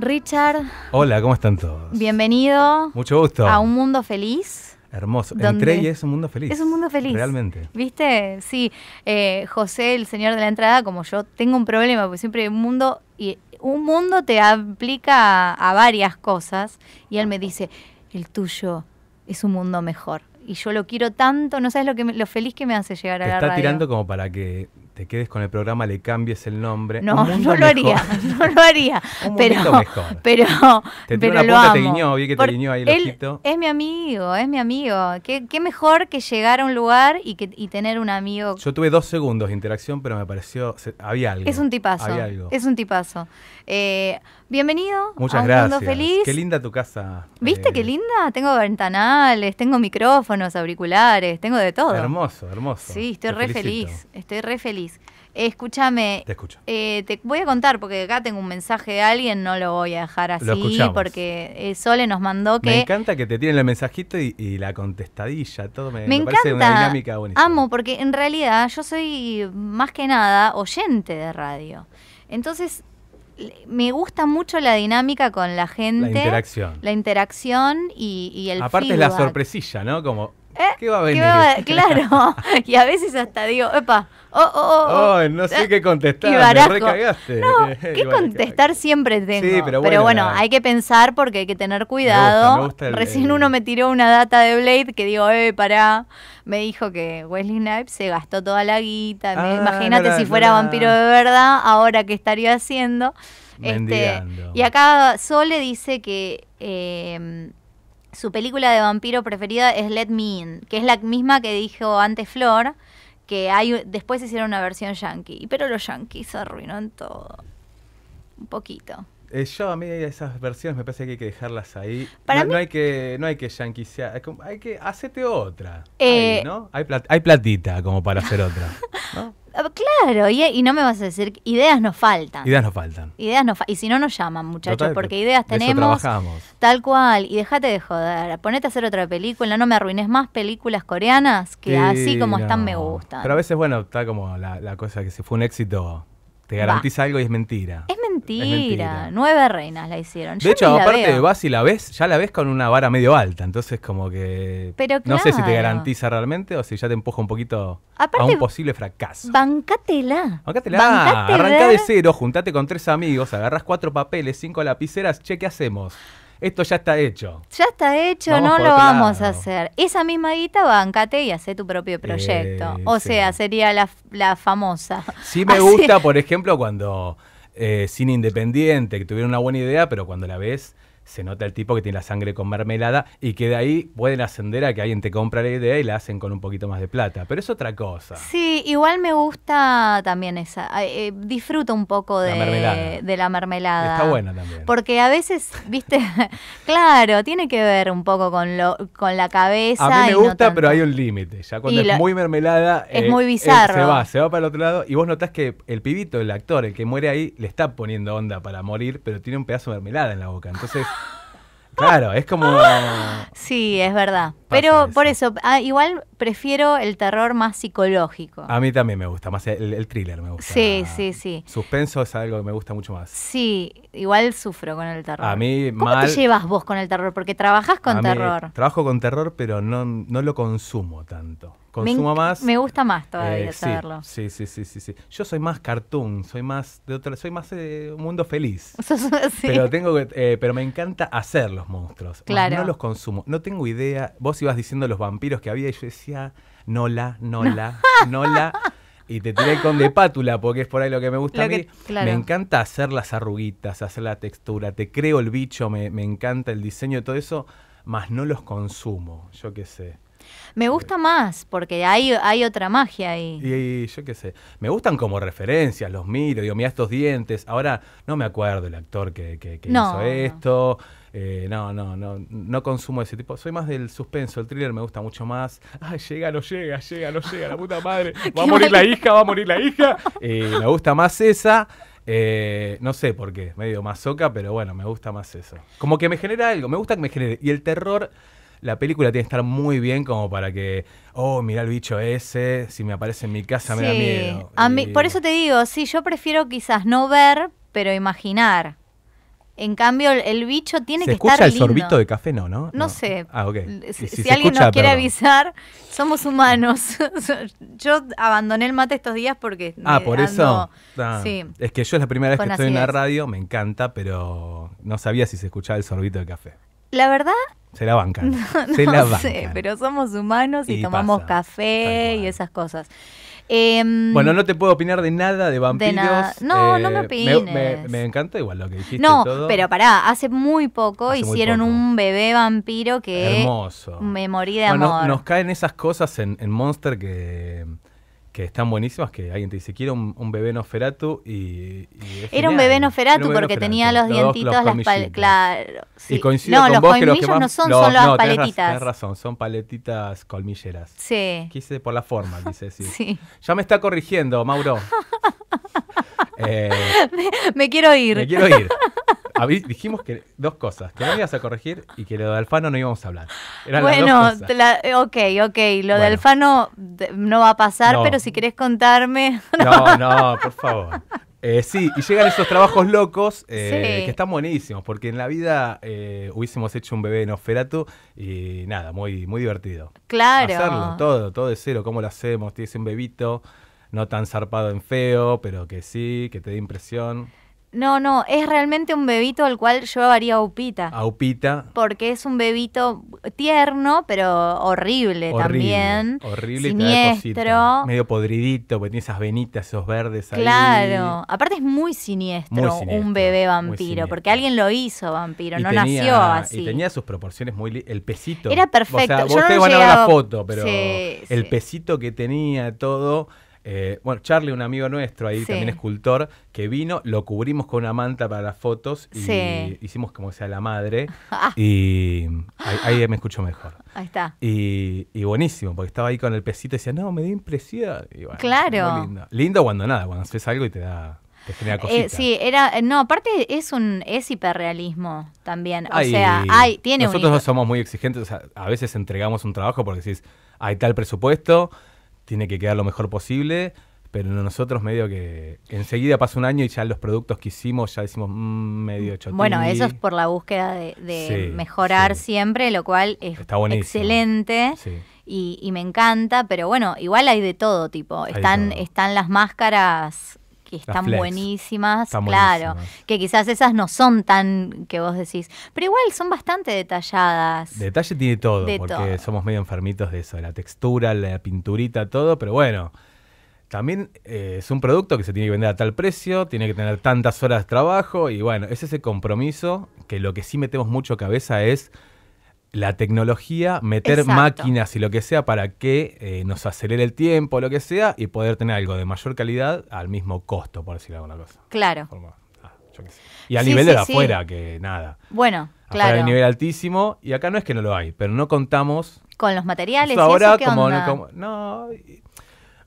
Richard. Hola, ¿cómo están todos? Bienvenido. Mucho gusto. A un mundo feliz. Hermoso. Entré y es un mundo feliz. Es un mundo feliz. Realmente. ¿Viste? Sí. Eh, José, el señor de la entrada, como yo, tengo un problema, porque siempre hay un mundo. Y un mundo te aplica a, varias cosas. Y él me dice: el tuyo es un mundo mejor. Y yo lo quiero tanto, no sabes lo, feliz que me hace llegar a Te la está tirando como para que te quedes con el programa, le cambies el nombre. No, no lo haría, no lo haría. un pero, mejor. pero, te pero una te guiñó, vi que te guiñó ahí el ojito. Es mi amigo, es mi amigo. Qué, mejor que llegar a un lugar y, que, tener un amigo. Yo tuve dos segundos de interacción, pero me pareció, había algo. Es un tipazo. Es un tipazo. Eh, Bienvenido. Muchas gracias. Mundo feliz. Qué linda tu casa. ¿Viste eh. qué linda? Tengo ventanales, tengo micrófonos, auriculares, tengo de todo. Hermoso, hermoso. Sí, estoy re feliz, estoy re feliz. Escúchame. Te escucho. Eh, te voy a contar porque acá tengo un mensaje de alguien, no lo voy a dejar así porque eh, Sole nos mandó que. Me encanta que te tienen el mensajito y, la contestadilla, todo me, parece una dinámica bonita. Amo porque en realidad yo soy más que nada oyente de radio. Entonces me gusta mucho la dinámica con la gente. La interacción. La interacción y, y el Aparte es la sorpresilla, ¿no? Como, ¿Eh? ¿Qué va a venir? Claro, y a veces hasta digo, epa, oh, oh, oh. oh no sé qué contestar, me recagaste. No, qué contestar siempre tengo. Sí, pero, bueno, pero bueno, hay que pensar porque hay que tener cuidado. Recién uno me tiró una data de Blade que digo, eh, pará. Me dijo que Wesley Snipes se gastó toda la guita. Ah, imagínate si fuera vampiro de verdad, ahora qué estaría haciendo. Este, y acá Sole dice que eh, su película de vampiro preferida es Let Me In, que es la misma que dijo antes Flor, que hay, después hicieron una versión yankee, pero los yankees en todo. Un poquito. Eh, yo a mí esas versiones me parece que hay que dejarlas ahí. no, hay que no hay que yanquisear, hay que hacerte otra. Eh, ¿no? Hay, hay, platita como para hacer otra. Ah, claro, y, no me vas a decir, ideas nos faltan. Ideas nos faltan. Ideas nos y si no nos llaman, muchachos, porque ideas tenemos. trabajamos Tal cual, y déjate de joder, ponete a hacer otra película, no me arruines más películas coreanas que así como están me gustan. Pero a veces, bueno, está como la, cosa que si fue un éxito, te garantiza algo y es mentira. Es mentira. Nueve reinas la hicieron. De hecho, aparte vas y la ves, ya la ves con una vara medio alta. Entonces, como que. No sé si te garantiza realmente o si ya te empuja un poquito a un posible fracaso. Bancátela. Bancátela. arranca de cero, juntate con tres amigos, agarras cuatro papeles, cinco lapiceras. Che, ¿qué hacemos? esto ya está hecho. Ya está hecho, no lo vamos a hacer. Esa misma guita, bancate y hace tu propio eh, proyecto. o sea, sería la, famosa. Sí me gusta, por ejemplo, cuando eh, cine independiente, que tuvieron una buena idea, pero cuando la ves se nota el tipo que tiene la sangre con mermelada y que de ahí pueden ascender a que alguien te compra la idea y la hacen con un poquito más de plata. Pero es otra cosa. Sí, igual me gusta también esa. Eh, disfruto un poco de la, mermelada. Está buena también. Porque a veces, viste, claro, tiene que ver un poco con, lo, con la cabeza. A mí me gusta, pero hay un límite. Ya cuando es muy mermelada. Es eh, muy eh, bizarro. se va, se va para el otro lado y vos notás que el pibito, el actor, el que muere ahí, le está poniendo onda para morir, pero tiene un pedazo de mermelada en la boca. Entonces. Claro, es como. Sí, es verdad. Pero por eso, ah, igual prefiero el terror más psicológico. A mí también me gusta, más el, thriller me gusta. Sí, sí, sí. Suspenso es algo que me gusta mucho más. Sí, igual sufro con el terror. A mí ¿Cómo te llevas vos con el terror? Porque trabajas con terror. Trabajo con terror, pero no, no lo consumo tanto consumo me más. Me gusta más todavía eh, saberlo. Sí, sí, sí, sí, sí, Yo soy más cartoon, soy más de otro, soy más de eh, un mundo feliz. Pero tengo eh, pero me encanta hacer los monstruos. No los consumo. No tengo idea. Vos ibas diciendo los vampiros que había y yo decía, Nola, Nola, no. Nola. y te tiré con de pátula porque es por ahí lo que me gusta a mí. Me encanta hacer las arruguitas, hacer la textura, te creo el bicho, me, me encanta el diseño y todo eso, más no los consumo, yo qué sé. Me gusta más, porque hay, hay otra magia ahí. Y, yo qué sé. Me gustan como referencias, los miro, digo, mira estos dientes. Ahora no me acuerdo el actor que, que, hizo esto. Eh, no. no, no, no, consumo ese tipo. Soy más del suspenso, el thriller me gusta mucho más. Ah llega, no llega, llega, no llega, la puta madre. Va a morir la hija, va a morir la hija. Eh, me gusta más esa. Eh, no sé por qué, medio masoca, pero bueno, me gusta más eso. Como que me genera algo, me gusta que me genere. Y el terror la película tiene que estar muy bien como para que, oh, mira el bicho ese, si me aparece en mi casa me da miedo. Por eso te digo, sí, yo prefiero quizás no ver, pero imaginar. En cambio, el, bicho tiene que estar. ¿Se escucha el sorbito de café? No, ¿no? No, sé. Ah, ok. Si, alguien nos quiere avisar, somos humanos. yo abandoné el mate estos días porque. Ah, por eso. Ah, sí. Es que yo es la primera vez que estoy en la radio, me encanta, pero no sabía si se escuchaba el sorbito de café. La verdad. Se la bancan. No, sé, pero somos humanos y, tomamos café y esas cosas. Em, bueno, no te puedo opinar de nada de vampiros. De No, no eh, me opines. Me, encanta igual lo que dijiste. No, pero pará, hace muy poco hicieron un bebé vampiro que. Hermoso. Me morí de amor. nos caen esas cosas en, en Monster que están buenísimas, que alguien te dice, quiero un, bebé noferatu y... era un bebé noferatu porque, tenía los, dientitos, las paletas. Claro, Y coincido no, con los vos que los colmillos no son, solo son las paletitas. Tienes razón, son paletitas colmilleras. Sí. Quise por la forma, dice sí. Ya me está corrigiendo, Mauro. Eh, me quiero ir. Me quiero ir. dijimos que dos cosas, que no ibas a corregir y que lo de Alfano no íbamos a hablar. bueno, ok, ok, lo de Alfano no va a pasar, pero si querés contarme... No, no, por favor. Eh, sí, y llegan esos trabajos locos eh, que están buenísimos, porque en la vida eh, hubiésemos hecho un bebé en Oferatu y nada, muy, muy divertido. Claro. Hacerlo, todo, todo de cero, cómo lo hacemos, tienes un bebito, no tan zarpado en feo, pero que sí, que te dé impresión. No, no, es realmente un bebito al cual yo haría Upita. Porque es un bebito tierno, pero horrible, también. Horrible siniestro. medio podridito, porque tiene esas venitas, esos verdes ahí. Claro. Aparte es muy siniestro, un bebé vampiro, porque alguien lo hizo vampiro, no nació así. Y tenía sus proporciones muy. El pesito. Era perfecto. O sea, vos a ver la foto, pero el pesito que tenía todo. Eh, bueno, Charlie, un amigo nuestro ahí, también escultor, que vino, lo cubrimos con una manta para las fotos y hicimos como sea la madre. y ahí, me escucho mejor. Ahí está. Y, buenísimo, porque estaba ahí con el pesito y decía, no, me dio impresión. claro. lindo. cuando nada, cuando haces algo y te da. Eh, sí, era, eh, no, aparte es un es hiperrealismo también. o sea, hay, tiene Nosotros no somos muy exigentes, a veces entregamos un trabajo porque decís, hay tal presupuesto, tiene que quedar lo mejor posible, pero nosotros medio que enseguida pasa un año y ya los productos que hicimos ya decimos mm, medio chotín. Bueno, eso es por la búsqueda de, mejorar siempre, lo cual es excelente. Y, me encanta, pero bueno, igual hay de todo tipo. Están, están las máscaras que están buenísimas, claro, que quizás esas no son tan que vos decís, pero igual son bastante detalladas. Detalle tiene todo, porque somos medio enfermitos de eso, de la textura, la pinturita, todo, pero bueno, también eh, es un producto que se tiene que vender a tal precio, tiene que tener tantas horas de trabajo y bueno, es ese compromiso que lo que sí metemos mucho cabeza es la tecnología, meter máquinas y lo que sea para que eh, nos acelere el tiempo, lo que sea, y poder tener algo de mayor calidad al mismo costo, por decirlo alguna cosa. Claro. Ah, y a nivel de afuera, que nada. Bueno, claro. A nivel altísimo, y acá no es que no lo hay, pero no contamos. Con los materiales. y pues como. No.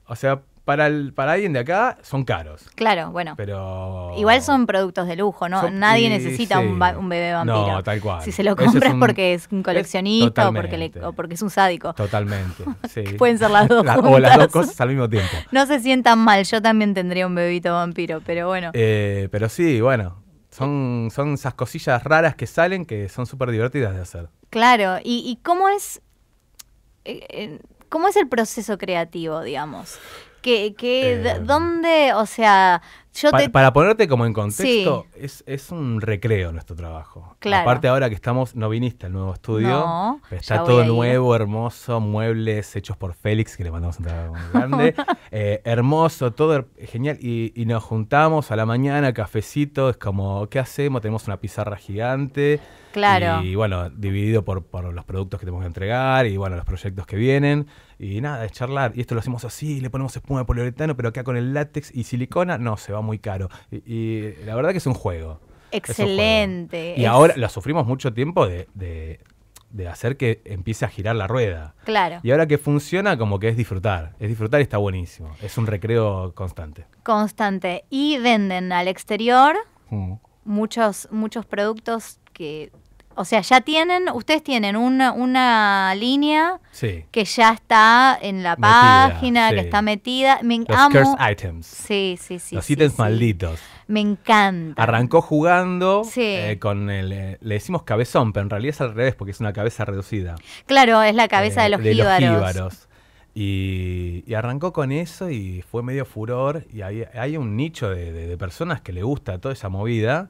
O sea, para, el, para alguien de acá son caros. Claro, bueno. Pero. Igual son productos de lujo, ¿no? Nadie necesita un, bebé vampiro. No, tal cual. Si se lo compras porque es un coleccionista o, porque porque es un sádico. Totalmente. Pueden ser las dos. o las dos cosas al mismo tiempo. no se sientan mal. Yo también tendría un bebito vampiro, pero bueno. Eh, pero sí, bueno. Son, son esas cosillas raras que salen que son súper divertidas de hacer. Claro. ¿Y, cómo es.? Eh, eh, ¿Cómo es el proceso creativo, digamos? que, que eh, ¿dónde? O sea, yo te... Para ponerte como en contexto, es, un recreo nuestro trabajo. Claro. Aparte ahora que estamos, no viniste al nuevo estudio, no, está todo nuevo, hermoso, muebles hechos por Félix, que le mandamos un trabajo muy grande. Eh, hermoso, todo genial. Y, y nos juntamos a la mañana, cafecito, es como, ¿qué hacemos? Tenemos una pizarra gigante. Claro. Y bueno, dividido por, los productos que tenemos que entregar y bueno, los proyectos que vienen. Y nada, es charlar. Y esto lo hacemos así, le ponemos espuma de poliuretano, pero acá con el látex y silicona, no, se va muy caro. Y, la verdad que es un juego. Excelente. Y ahora lo sufrimos mucho tiempo de, hacer que empiece a girar la rueda. Claro. Y ahora que funciona, como que es disfrutar. Es disfrutar y está buenísimo. Es un recreo constante. Constante. Y venden al exterior. Mm. Muchos, muchos productos que o sea, ya tienen, ustedes tienen una, línea que ya está en la página, que está metida. Me Los items. Sí, sí, sí. Los malditos. Me encanta. Arrancó jugando eh, con el, eh, le decimos cabezón, pero en realidad es al revés porque es una cabeza reducida. Claro, es la cabeza eh, de los de jíbaros. Y, arrancó con eso y fue medio furor. Y hay, un nicho de personas que le gusta toda esa movida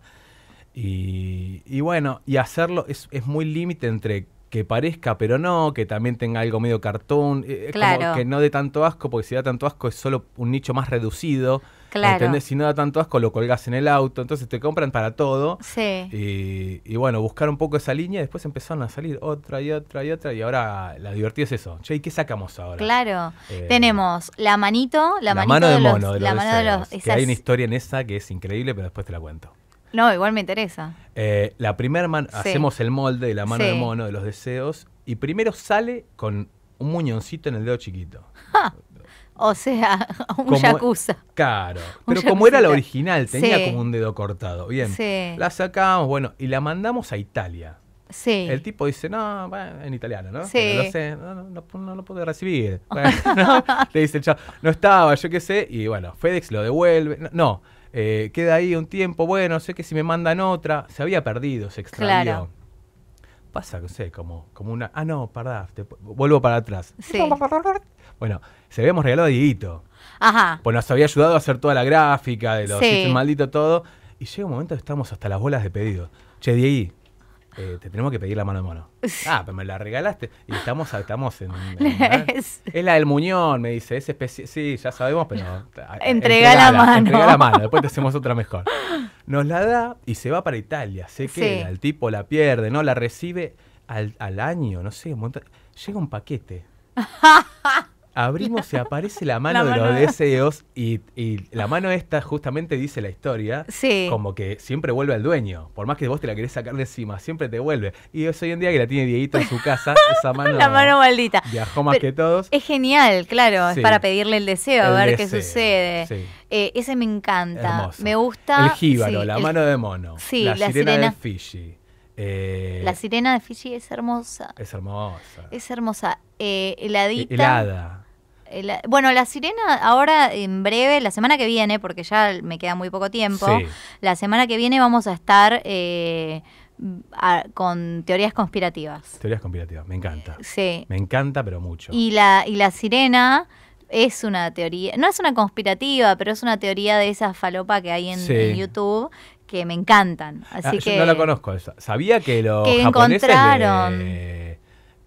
y, bueno, y hacerlo es, es muy límite entre que parezca pero no, que también tenga algo medio cartón, eh, eh, que no dé tanto asco, porque si da tanto asco es solo un nicho más reducido. Claro. Si no da tanto asco, lo colgas en el auto, entonces te compran para todo. Sí. Y, bueno, buscar un poco esa línea y después empezaron a salir otra y otra y otra. Y ahora la divertida es eso. Che, ¿y qué sacamos ahora? Claro. Eh, Tenemos la manito, la, manito mano de, mono. la mano de los, que hay una historia en esa que es increíble, pero después te la cuento. No, igual me interesa. Eh, la primera mano, hacemos el molde de la mano de mono de los deseos y primero sale con un muñoncito en el dedo chiquito. O sea, un como, Claro. Pero como era la original, tenía como un dedo cortado. Bien. La sacamos, bueno, y la mandamos a Italia. Sí. El tipo dice, no, en italiano, ¿no? Sí. No lo sé, no, no, lo pude recibir. Le dice el no estaba, yo qué sé. Y bueno, FedEx lo devuelve. No, eh, queda ahí un tiempo, bueno, sé que si me mandan otra, se había perdido, se extravió. Pasa, no sé, como, como una... Ah, no, pará, vuelvo para atrás. Bueno, se habíamos regalado a Dieguito. Ajá. Pues nos había ayudado a hacer toda la gráfica de los maldito malditos, todo. Y llega un momento que estamos hasta las bolas de pedido. Che, Dieguito eh, te tenemos que pedir la mano de mono. Ah, pero me la regalaste. Y estamos, estamos en. es, la del Muñón, me dice. especie. Sí, ya sabemos, pero. Ah, Entrega la mano. Entrega la mano, después te hacemos otra mejor. Nos la da y se va para Italia. sé que el tipo la pierde, ¿no? La recibe al, al año, no sé. llega un paquete. Abrimos y aparece la mano, de los deseos y, la mano esta justamente dice la historia, como que siempre vuelve al dueño, por más que vos te la querés sacar de encima, siempre te vuelve. Y es hoy en día que la tiene Dieguito en su casa, esa mano... la mano maldita. Viajó más que todos. Es genial, claro, es para pedirle el deseo, a ver qué sucede. Eh, ese me encanta, me gusta... El la mano de mono, la, sirena, de Fiji. la eh, sirena de Fiji es hermosa. Es hermosa. Es hermosa. Eh, heladita. Helada. Eh, bueno, La Sirena ahora en breve, la semana que viene, porque ya me queda muy poco tiempo, la semana que viene vamos a estar eh, con teorías conspirativas. Teorías conspirativas, me encanta. Eh, sí. Me encanta, pero mucho. Y la, y la Sirena es una teoría, no es una conspirativa, pero es una teoría de esa falopa que hay en, YouTube que me encantan. Ah, Así que, no la conozco, sabía que los que encontraron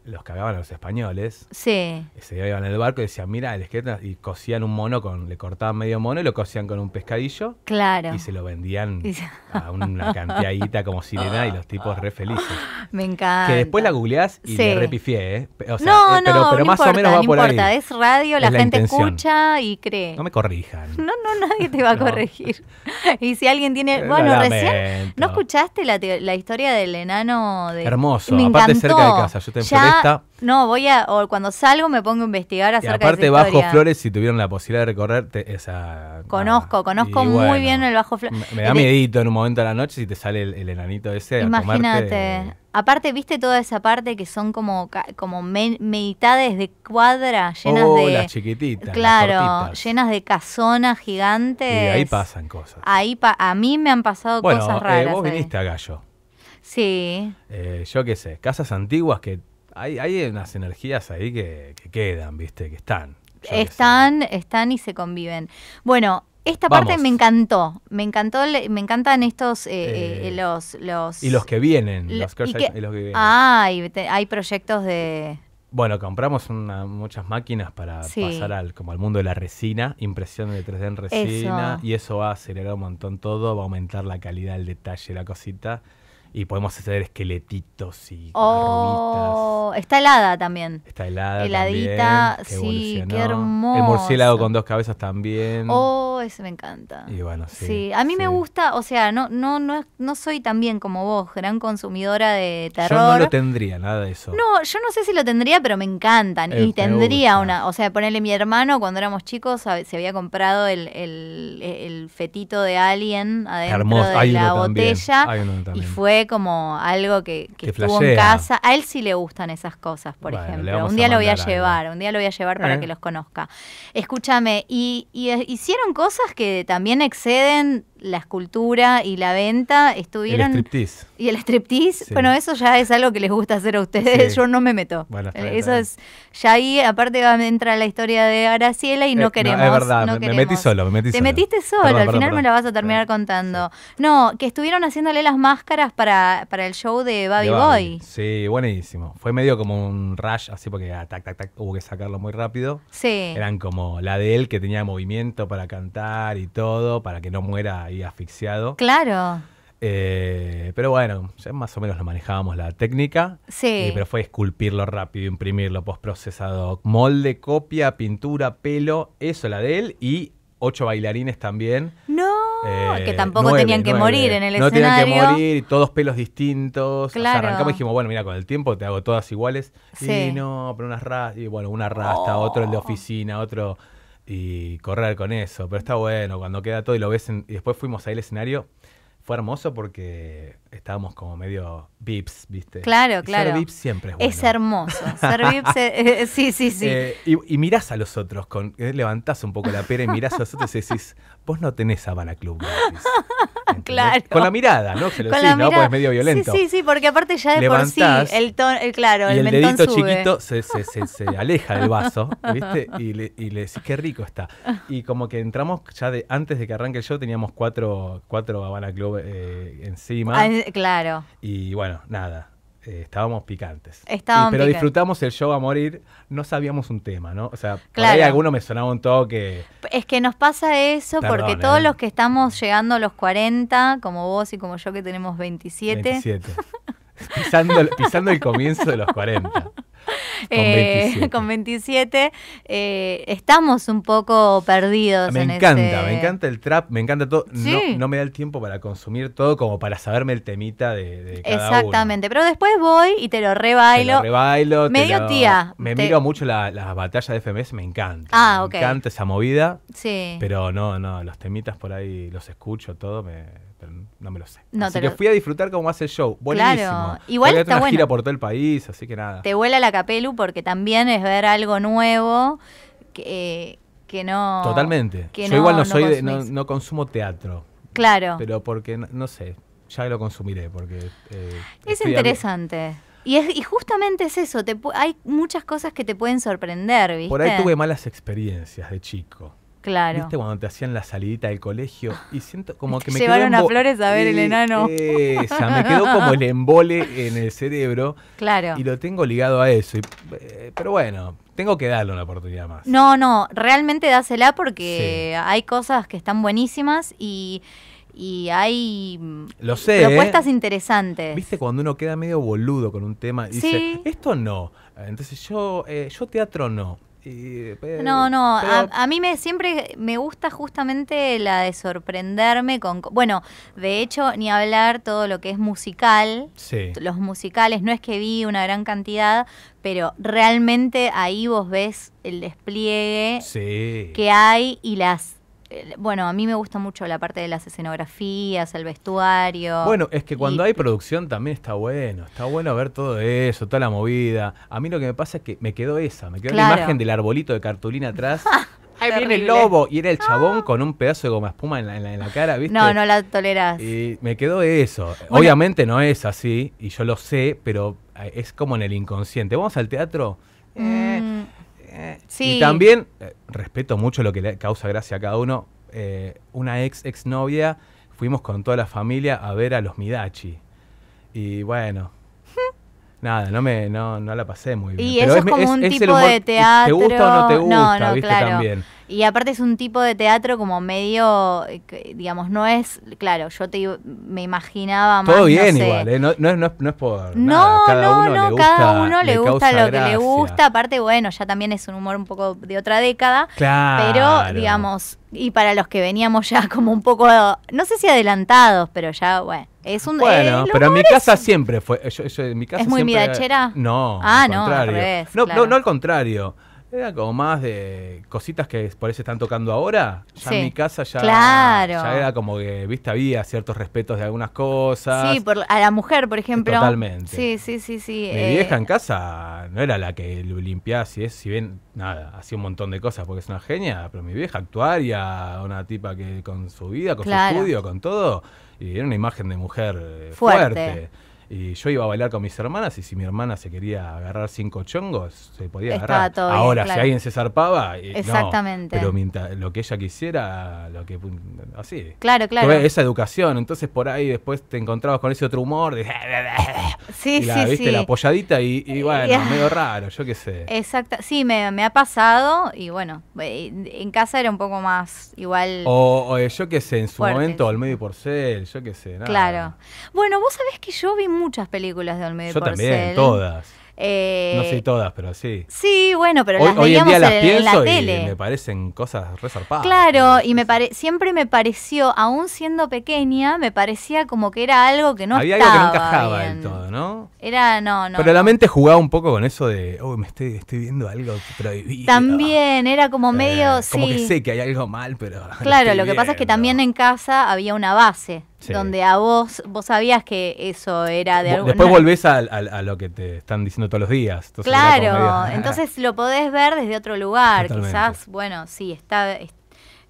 los cagaban a los españoles. Sí. Ese día iban al barco y decían, mira, el esqueleto, y cosían un mono con, le cortaban medio mono y lo cosían con un pescadillo. Claro. Y se lo vendían a una cantidadita como sirena y los tipos re felices. Me encanta. Que después la googleás y le repifié, ¿eh? O no, eh, no, pero más o menos va no importa. Es radio, la, gente escucha y cree. No me corrijan. No, no, nadie te va a corregir. y si alguien tiene. bueno, recién. ¿No escuchaste la, la, historia del enano de. Hermoso, aparte cerca de casa. Yo te ya no, voy a. cuando salgo me pongo a investigar acerca y aparte, de Aparte, Bajo Flores, si tuvieron la posibilidad de recorrer, esa. Conozco, conozco muy bien el Bajo Flores. Me, da miedito en un momento de la noche si te sale el, el enanito ese. Imagínate. Aparte, viste toda esa parte que son como, como meditades de cuadra llenas oh, de. chiquititas. Claro, llenas de casonas gigantes. Y ahí pasan cosas. Ahí a mí me han pasado cosas eh, raras. vos eh. viniste a Gallo. Sí. Eh, yo qué sé, casas antiguas que hay, hay unas energías ahí que, quedan, ¿viste? Que están. Están, están y se conviven. Bueno, esta parte me encantó, me encantó, me encantan estos eh, eh, eh, los, y los que vienen, los que, Ah, hay proyectos de bueno, compramos muchas máquinas para pasar al como al mundo de la resina, impresión de 3D en resina y eso va a acelerar un montón todo, va a aumentar la calidad, el detalle, la cosita y podemos hacer esqueletitos y oh, Está helada también. Está helada. Heladita, sí, qué hermoso. El murciélago con dos cabezas también. Oh, ese me encanta. Y bueno, sí. A mí me gusta, o sea, no, no, no, no soy tan bien como vos, gran consumidora de terror. Yo no lo tendría, nada de eso. No, yo no sé si lo tendría, pero me encantan. y tendría una, o sea, ponerle mi hermano cuando éramos chicos, se había comprado el, fetito de Alien adentro de la botella. Y fue como algo que, estuvo en casa. A él sí le gustan esas cosas, por ejemplo. Un día lo voy a llevar, un día lo voy a llevar para eh. que los conozca. Escúchame, y, y eh, hicieron cosas que también exceden la escultura y la venta estuvieron... Y el striptease, bueno, eso ya es algo que les gusta hacer a ustedes, yo no me meto. Eh, eso es, ya ahí aparte va a entrar la historia de Araciela y no eh, queremos... es verdad, me, metí solo, Te metiste solo, al final me la vas a terminar eh, contando. No, que estuvieron haciéndole las máscaras para, para el show de Baby, Boy. Sí, buenísimo. Fue medio como un rush, así porque ah, hubo que sacarlo muy rápido. Eran como la de él que tenía movimiento para cantar y todo, para que no muera ahí asfixiado. Claro. Eh, pero bueno, más o menos lo manejábamos la técnica. Sí. Eh, pero fue esculpirlo rápido, imprimirlo, postprocesado, molde, copia, pintura, pelo, eso la de él y ocho bailarines también. No, eh, que tampoco tenían que morir en el escenario. No tenían que morir, todos pelos distintos. Claro. O sea, arrancamos y dijimos, bueno, mira, con el tiempo te hago todas iguales. Sí. Y no, pero unas rastas, y bueno, una rasta, oh. otro el de oficina, otro y correr con eso. Pero está bueno, cuando queda todo y lo ves, y después fuimos ahí al escenario, fue hermoso porque estábamos como medio vips, ¿viste? Claro, claro. Ser vips siempre es bueno. Es hermoso. Ser vips, sí, sí, sí. Eh, y, mirás a los otros, con, eh, levantás un poco la pera y mirás a los otros y decís, vos no tenés habana Club. claro. Con la mirada, ¿no? Se lo Con ¿no? Porque es medio violento. Sí, sí, sí, porque aparte ya de por sí, el tono, el, eh, claro, y el, el dedito chiquito se, se, se, se, aleja del vaso, ¿viste? Y le, y le, decís, qué rico está. Y como que entramos ya de, antes de que arranque el show, teníamos cuatro, cuatro Habana Club eh, encima. Ah, Claro. Y bueno, nada. Eh, estábamos picantes. Estábamos pero disfrutamos el show a morir, no sabíamos un tema, ¿no? O sea, claro. por alguno me sonaba un toque. Es que nos pasa eso porque todos eh. los que estamos llegando a los 40, como vos y como yo que tenemos 27. 27. pisando, pisando el comienzo de los 40. con 27, eh, eh, estamos un poco perdidos. Me encanta, me este encanta el trap, me encanta todo. No, me da el tiempo para consumir todo como para saberme el temita de, de Exactamente, pero después voy y te lo rebailo. rebailo. Medio tía. Me miro mucho las la batallas de FMS, me encanta. Ah, me encanta esa movida. Sí. Pero no, no, los temitas por ahí los escucho, todo me no me lo sé. No fui a disfrutar como hace el show. Buenísimo. Claro. Igual está una gira por todo el país, así que nada. Te vuela la capelu porque también es ver algo nuevo que, que no... Totalmente. Yo igual no, soy no, consumo teatro. Claro. Pero porque, no, sé, ya lo consumiré porque... Eh, es interesante. Y, es, y justamente es eso, hay muchas cosas que te pueden sorprender, ¿viste? Por ahí tuve malas experiencias de chico. Claro. ¿Viste cuando te hacían la salidita del colegio? Y siento como que me Llevaron a Flores a ver el enano. Esa, me quedó como el embole en el cerebro. Claro. Y lo tengo ligado a eso. Eh, pero bueno, tengo que darle una oportunidad más. No, no, realmente dásela porque hay cosas que están buenísimas y hay mm, Lo sé, propuestas ¿eh? interesantes. Viste cuando uno queda medio boludo con un tema y dice, esto no. Entonces yo, eh, yo teatro no no, no, a, mí me siempre me gusta justamente la de sorprenderme con... Bueno, de hecho, ni hablar todo lo que es musical, los musicales, no es que vi una gran cantidad, pero realmente ahí vos ves el despliegue que hay y las eh, bueno, a mí me gusta mucho la parte de las escenografías, el vestuario. Bueno, es que cuando hay producción también está bueno, está bueno ver todo eso, toda la movida. A mí lo que me pasa es que me quedó esa, me quedó la imagen del arbolito de cartulina atrás. Ahí viene el lobo y era el ah. chabón con un pedazo de goma espuma en la, cara, ¿viste? No, no la toleras. Y me quedó eso. Obviamente no es así, y yo lo sé, pero eh, es como en el inconsciente. Vamos al teatro. Eh, y también, eh, respeto mucho lo que le causa gracia a cada uno, eh, una ex exnovia, fuimos con toda la familia a ver a los Midachi. Y bueno, nada, no me no, no la pasé muy bien. Y Pero eso es, como un tipo de teatro. ¿Te gusta o no te gusta? No, no, Claro. Y aparte es un tipo de teatro como medio, eh, digamos, no es, claro, yo te me imaginaba más. Todo bien igual, ¿eh? no, no, no, es por. No, nada. Cada no, no, cada uno le, gusta lo que le gusta. Aparte, bueno, ya también es un humor un poco de otra década. Claro. Pero, digamos, y para los que veníamos ya como un poco, no sé si adelantados, pero ya, bueno es un Bueno, eh, pero en mi casa siempre fue. mi casa ¿Es muy siempre, No. Ah, no, contrario. no, no, no, al contrario. Era como más de cositas que por eso están tocando ahora. Ya en mi casa ya, era como que, viste, había ciertos respetos de algunas cosas. Sí, por, a la mujer, por ejemplo. Totalmente. Sí, sí, sí, sí. Mi eh. vieja en casa no era la que limpiaba, si es, si bien, nada, hacía un montón de cosas porque es una genia, pero mi vieja actuaria, una tipa que con su vida, con su estudio, con todo y era una imagen de mujer eh, fuerte. fuerte. Y yo iba a bailar con mis hermanas y si mi hermana se quería agarrar cinco chongos, se podía agarrar. Ahora, si alguien se zarpaba, eh, Exactamente. pero mientras, lo que ella quisiera, lo que así. Claro, claro. esa educación, entonces por ahí después te encontrabas con ese otro humor de sí, y la, sí, sí. la apoyadita y, eh, bueno, medio raro, yo qué sé. Exacto, sí, me, ha pasado y bueno, eh, en casa era un poco más igual. O, yo qué sé, en su momento al medio por porcel, yo qué sé. Claro. Bueno, vos sabés que yo vi muchas películas de Olmedo Yo también, todas. Eh, no sé todas, pero sí. Sí, bueno, pero hoy, las hoy en día las pienso la tele. y me parecen cosas resarpadas. Claro, y me siempre me pareció, aún siendo pequeña, me parecía como que era algo que no Había algo que no encajaba en todo, ¿no? Era, no, no. Pero la mente jugaba un poco con eso de, oh, me estoy, estoy viendo algo prohibido. También, era como medio, sí. Eh, como que sé que hay algo mal, pero... Claro, lo que pasa es que también en casa había una base donde a vos, vos sabías que eso era de algún... Después volvés a, a, lo que te están diciendo todos los días. claro, ah. entonces lo podés ver desde otro lugar. Quizás, bueno, sí, está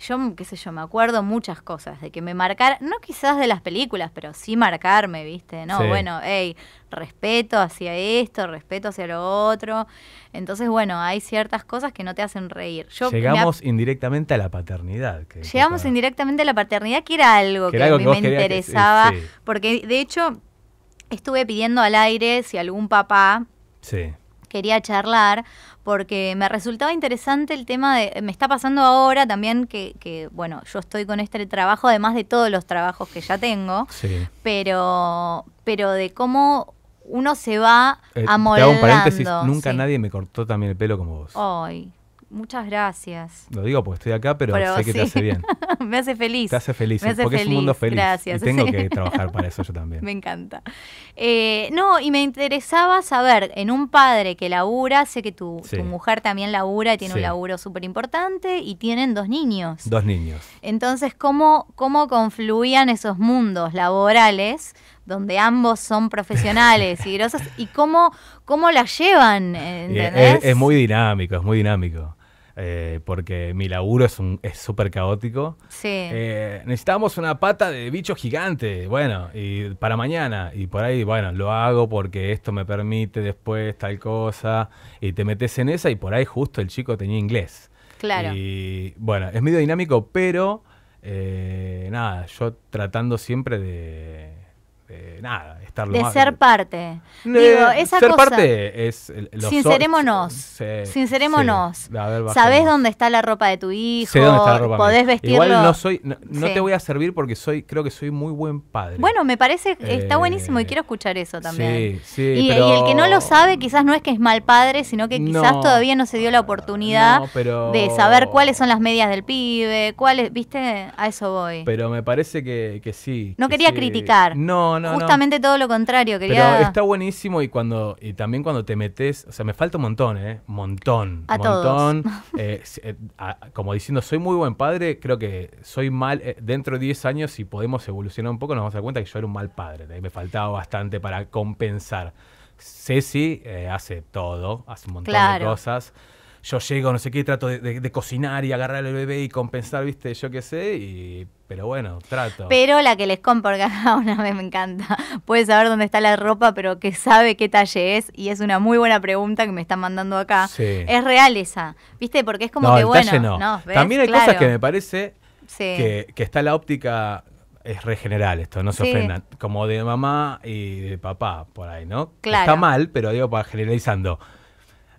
yo, qué sé yo, me acuerdo muchas cosas, de que me marcar, no quizás de las películas, pero sí marcarme, ¿viste? No, bueno, hey, respeto hacia esto, respeto hacia lo otro. Entonces, bueno, hay ciertas cosas que no te hacen reír. Yo llegamos indirectamente a la paternidad. Que llegamos indirectamente a la paternidad, que era algo que, a mí me interesaba, porque de hecho estuve pidiendo al aire si algún papá... Sí quería charlar porque me resultaba interesante el tema de, me está pasando ahora también que, bueno, yo estoy con este trabajo, además de todos los trabajos que ya tengo, pero, pero de cómo uno se va a eh, amoldando. Te hago un paréntesis, nunca nadie me cortó también el pelo como vos. Ay, Muchas gracias. Lo digo porque estoy acá, pero, sé que te hace bien. me hace feliz. Te hace feliz, porque es un mundo feliz. Gracias. Y tengo que trabajar para eso yo también. Me encanta. Eh, no, y me interesaba saber, en un padre que labura, sé que tu, mujer también labura y tiene un laburo súper importante y tienen dos niños. Dos niños. Entonces, ¿cómo, cómo confluían esos mundos laborales donde ambos son profesionales y grosas, y cómo, cómo la llevan, Es, muy dinámico, es muy dinámico. Eh, porque mi laburo es súper es caótico. Sí. Eh, necesitamos una pata de bicho gigante, bueno, y para mañana, y por ahí, bueno, lo hago porque esto me permite después tal cosa, y te metes en esa, y por ahí justo el chico tenía inglés. Claro. Y bueno, es medio dinámico, pero eh, nada, yo tratando siempre de eh, nada, estar De ser parte. Digo, esa ser parte es. sincerémonos. sincerémonos. Sabés dónde está la ropa de tu hijo. podés vestirlo. Igual no, soy, no, te voy a servir porque soy creo que soy muy buen padre. Bueno, me parece. está eh, buenísimo y quiero escuchar eso también. Sí, sí, y, el que no lo sabe, quizás no es que es mal padre, sino que quizás todavía no se dio la oportunidad de saber cuáles son las medias del pibe, cuáles. ¿Viste? A eso voy. Pero me parece que, sí. No quería criticar. No, Justamente todo lo contrario. Quería... Pero está buenísimo y cuando y también cuando te metes, o sea, me falta un montón, ¿eh? Montón. A montón. Eh, eh, como diciendo, soy muy buen padre, creo que soy mal. Eh, dentro de 10 años, si podemos evolucionar un poco, nos vamos a dar cuenta que yo era un mal padre. Me faltaba bastante para compensar. Ceci hace todo, hace un montón de cosas yo llego, no sé qué, trato de, cocinar y agarrar al bebé y compensar, viste, yo qué sé, y, pero bueno, trato. Pero la que les compro cada una vez me encanta. Puede saber dónde está la ropa, pero que sabe qué talle es, y es una muy buena pregunta que me están mandando acá. Es real esa, viste, porque es como que bueno. Talle no. También hay cosas que me parece que, está la óptica es re general esto, no se ofendan. Como de mamá y de papá, por ahí, ¿no? Claro. Está mal, pero digo, para generalizando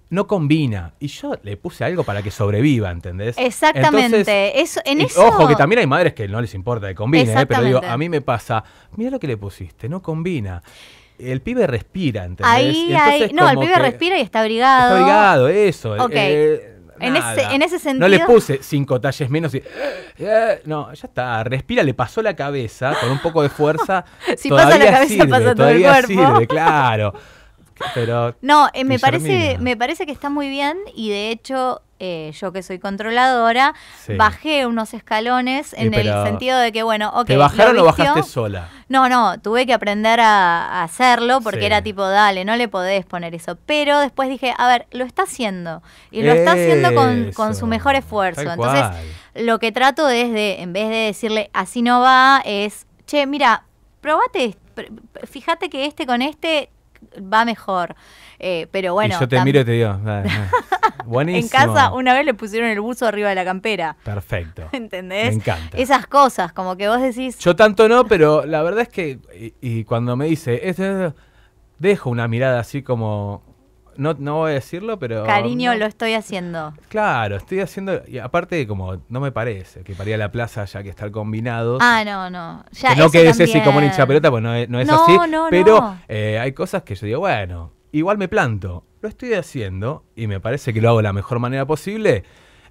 no combina. Y yo le puse algo para que sobreviva, ¿entendés? Exactamente. eso, en Ojo, que también hay madres que no les importa que combine, ¿eh? pero digo, a mí me pasa, mira lo que le pusiste, no combina. El pibe respira, ¿entendés? No, el pibe respira y está abrigado. Está abrigado, eso. Eh, en ese, sentido. No le puse cinco talles menos y. Eh, no, ya está. Respira, le pasó la cabeza con un poco de fuerza. si pasa la cabeza, pasa todo el cuerpo. claro. no, eh, me, parece, me parece que está muy bien y de hecho eh, yo que soy controladora, bajé unos escalones en el sentido de que, bueno, ok. ¿Te bajaron o bajaste sola? No, no, tuve que aprender a, hacerlo porque era tipo, dale, no le podés poner eso. Pero después dije, a ver, lo está haciendo y lo está haciendo con, su mejor esfuerzo. Entonces, lo que trato es de, en vez de decirle, así no va, es, che, mira, probate, fíjate que este con este va mejor. Eh, pero bueno. yo te miro y te digo, ah, ah, buenísimo. en casa una vez le pusieron el buzo arriba de la campera. Perfecto. ¿Entendés? Me encanta. Esas cosas, como que vos decís. Yo tanto no, pero la verdad es que. Y, cuando me dice, dejo una mirada así como no, no voy a decirlo, pero... Cariño, lo estoy haciendo. Claro, estoy haciendo... Y aparte, como no me parece que paría la plaza ya que estar combinado Ah, no, no. Ya, que no quedes como un hincha pues no es, no no, no. pero eh, hay cosas que yo digo, bueno, igual me planto. Lo estoy haciendo y me parece que lo hago de la mejor manera posible.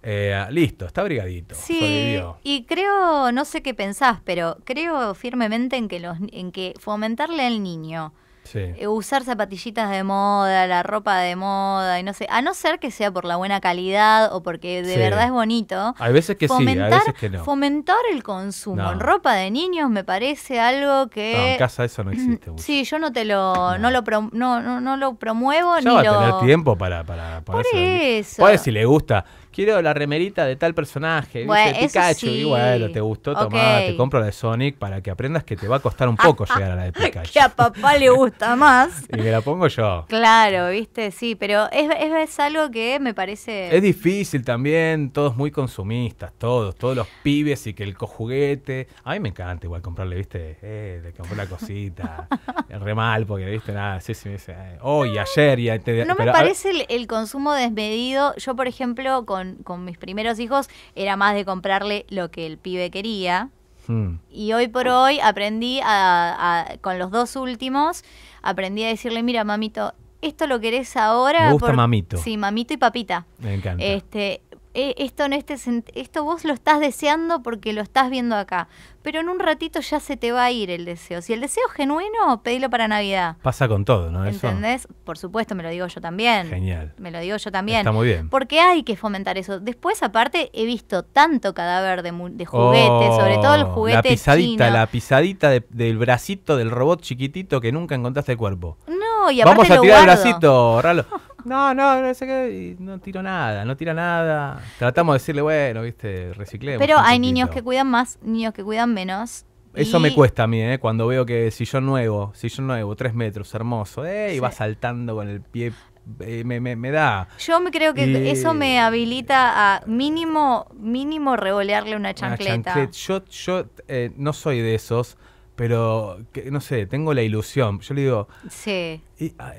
Eh, listo, está brigadito. Sí, y creo, no sé qué pensás, pero creo firmemente en que, los, en que fomentarle al niño eh, usar zapatillitas de moda, la ropa de moda, y no sé, a no ser que sea por la buena calidad o porque de verdad es bonito. Hay veces que sí, hay veces que no. Fomentar el consumo en ropa de niños me parece algo que. en casa eso no existe. Sí, yo no te lo, no. lo, no, no, lo promuevo ni va a tener tiempo para, para Por eso. Puede si le gusta quiero la remerita de tal personaje, de Pikachu. igual te gustó, te compro la de Sonic para que aprendas que te va a costar un poco llegar a la de Pikachu. que a papá le gusta más. y me la pongo yo. Claro, viste, sí, pero es, es, algo que me parece... Es difícil también, todos muy consumistas, todos, todos los pibes y que el cojuguete... A mí me encanta igual comprarle, viste, eh, le compré la cosita, el remal porque, viste, nada, sí, sí, me dice, hoy, ayer, y... Te, este no me parece el consumo desmedido. Yo, por ejemplo, con con, mis primeros hijos era más de comprarle lo que el pibe quería. Hmm. Y hoy por hoy aprendí a, con los dos últimos, aprendí a decirle, mira, mamito, esto lo querés ahora. Me gusta mamito. Sí, mamito y papita. Me encanta. Este, eh, esto en este esto vos lo estás deseando porque lo estás viendo acá, pero en un ratito ya se te va a ir el deseo. Si el deseo es genuino, pedilo para Navidad. Pasa con todo, ¿no? ¿Entendés? Por supuesto, me lo digo yo también. Genial. Me lo digo yo también. Está muy bien. Porque hay que fomentar eso. Después, aparte, he visto tanto cadáver de, de juguete, sobre todo el oh, juguete La pisadita, la pisadita del bracito del robot chiquitito que nunca encontraste el cuerpo. No, y aparte Vamos a tirar el bracito, Ralo. No, no, no sé No tiro nada, no tira nada. Tratamos de decirle, bueno, viste, reciclemos. Pero hay niños que cuidan más, niños que cuidan menos. Eso me cuesta a mí, ¿eh? Cuando veo que sillón nuevo, sillón nuevo, tres metros, hermoso, ¿eh? Y va saltando con el pie eh, me, me, da. Yo me creo que eso me habilita a mínimo, mínimo revolearle una chancleta. Yo, yo eh, no soy de esos pero que, no sé, tengo la ilusión. Yo le digo, sí.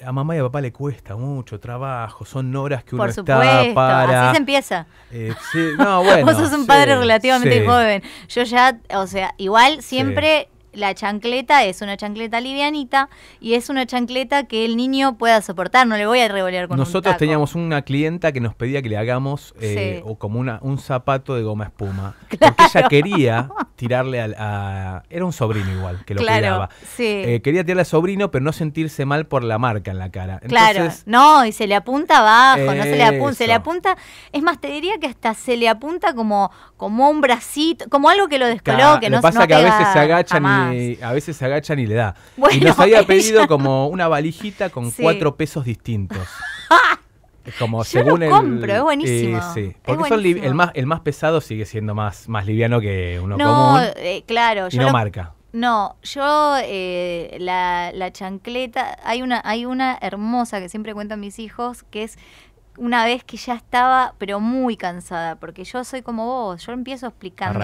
a, mamá y a papá le cuesta mucho trabajo, son horas que uno Por supuesto, Así se empieza. Eh, sí, no, bueno, Vos sos un padre relativamente joven. Yo ya, o sea, igual siempre la chancleta es una chancleta livianita y es una chancleta que el niño pueda soportar, no le voy a revolver con Nosotros teníamos una clienta que nos pedía que le hagamos eh, o como una, un zapato de goma espuma. Porque ella quería tirarle a, Era un sobrino igual que lo eh, quería tirarle al sobrino, pero no sentirse mal por la marca en la cara. claro, no, y se le apunta abajo, no se le apunta, se le apunta. Es más, te diría que hasta se le apunta como, como un bracito, como algo que lo descoloque. Lo no, pasa que a veces se agachan y a veces se agachan y le da. y nos había pedido como una valijita con cuatro pesos distintos. como Yo según lo compro, es buenísimo. Eh, sí, porque el, más, el más pesado sigue siendo más, más liviano que uno común. Eh, claro. Y no marca. No, yo eh, la, chancleta, hay una, hay una hermosa que siempre cuento a mis hijos, que es una vez que ya estaba, pero muy cansada, porque yo soy como vos, yo empiezo explicando.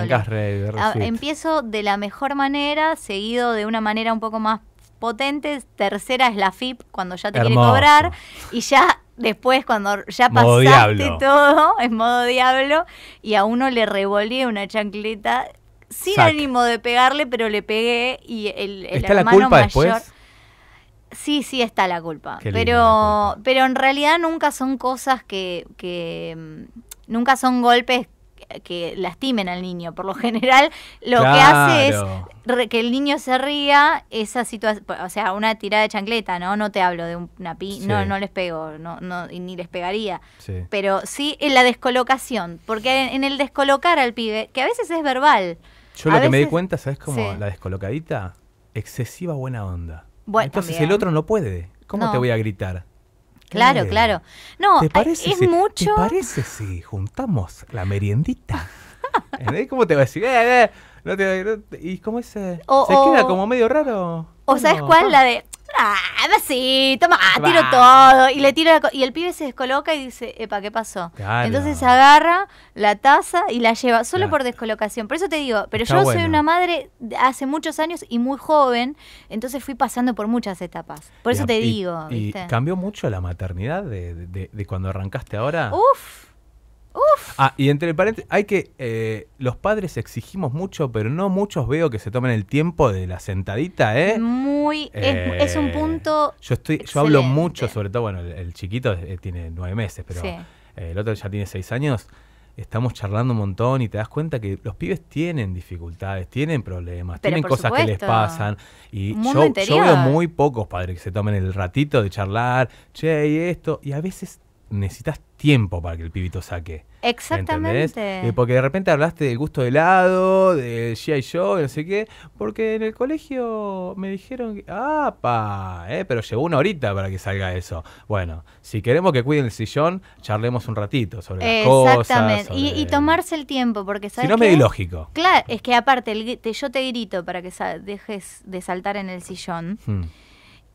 Ah, empiezo de la mejor manera, seguido de una manera un poco más potente, tercera es la FIP, cuando ya te quiere cobrar, y ya después cuando ya pasaste todo, en modo diablo, y a uno le revolé una chancleta sin ánimo de pegarle, pero le pegué y el, hermano la culpa mayor sí, sí está la culpa. pero, pero en realidad nunca son cosas que, que mm, nunca son golpes que lastimen al niño. Por lo general, lo que hace es que el niño se ría esa situación, o sea, una tirada de chancleta, ¿no? No te hablo de una pi, no, no les pego, no, no, ni les pegaría. Pero sí en la descolocación, porque en, el descolocar al pibe, que a veces es verbal. Yo lo que me di cuenta, ¿sabes? Como la descolocadita, excesiva buena onda. Entonces el otro no puede. ¿Cómo te voy a gritar? Claro, eh, claro. No, es mucho. ¿Te parece si juntamos la meriendita? ¿Eh? ¿Cómo te va a decir? Eh, te, ¿Y cómo es? se queda como medio raro. ¿O sabes cuál? Ah. La de ¡Ah, sí, toma, ah, tiro todo. Y le tiro y el pibe se descoloca y dice, epa, ¿qué pasó? Entonces agarra la taza y la lleva, solo por descolocación. Por eso te digo, pero yo soy una madre hace muchos años y muy joven, entonces fui pasando por muchas etapas. Por eso te digo, Y, cambió mucho la maternidad de, de cuando arrancaste ahora. Uf, Uf. Ah, y entre paréntesis, hay que. Eh, los padres exigimos mucho, pero no muchos veo que se tomen el tiempo de la sentadita, ¿eh? Muy. es, eh, un punto. Yo estoy yo hablo mucho, sobre todo, bueno, el, chiquito eh, tiene nueve meses, pero el otro ya tiene seis años. Estamos charlando un montón y te das cuenta que los pibes tienen dificultades, tienen problemas, tienen cosas que les pasan. Y yo, veo muy pocos padres que se tomen el ratito de charlar, che, y esto. Y a veces necesitas tiempo para que el pibito saque. Exactamente. Eh, porque de repente hablaste del gusto de helado, del G.I. Joe, no sé qué, porque en el colegio me dijeron, ah, pa, eh, pero llegó una horita para que salga eso. Bueno, si queremos que cuiden el sillón, charlemos un ratito sobre las cosas. Exactamente. Y, tomarse el tiempo, porque sabes Si no medio lógico. Claro, es que aparte, yo te grito para que dejes de saltar en el sillón. Hmm.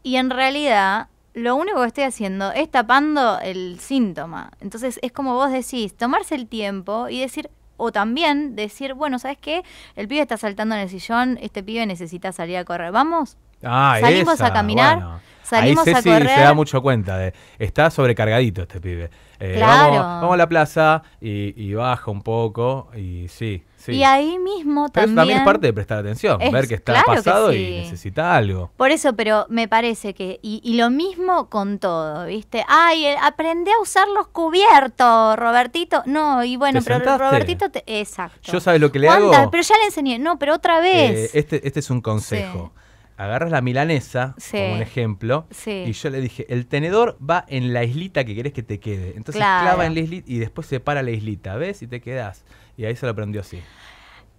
Y en realidad lo único que estoy haciendo es tapando el síntoma. Entonces es como vos decís, tomarse el tiempo y decir, o también decir, bueno, ¿sabes qué? El pibe está saltando en el sillón, este pibe necesita salir a correr, vamos. Ah, salimos a caminar. Salimos Ahí Ceci se da mucho cuenta de, está sobrecargadito este pibe. Eh, vamos, vamos, a la plaza y, y baja un poco y sí, y ahí mismo también... Eso también es parte de prestar atención, ver que está pasado y necesita algo. Por eso, pero me parece que... Y, lo mismo con todo, ¿viste? Ay, eh, aprende a usar los cubiertos, Robertito. No, y bueno, pero Robertito... exacto. Yo sabes lo que le hago... Pero ya le enseñé. No, pero otra eh, vez. Este, este, es un consejo. agarras la milanesa, como un ejemplo, y yo le dije, el tenedor va en la islita que querés que te quede. Entonces clava en la islita y después separa la islita, ¿ves? Y te quedas. Y ahí se lo aprendió así.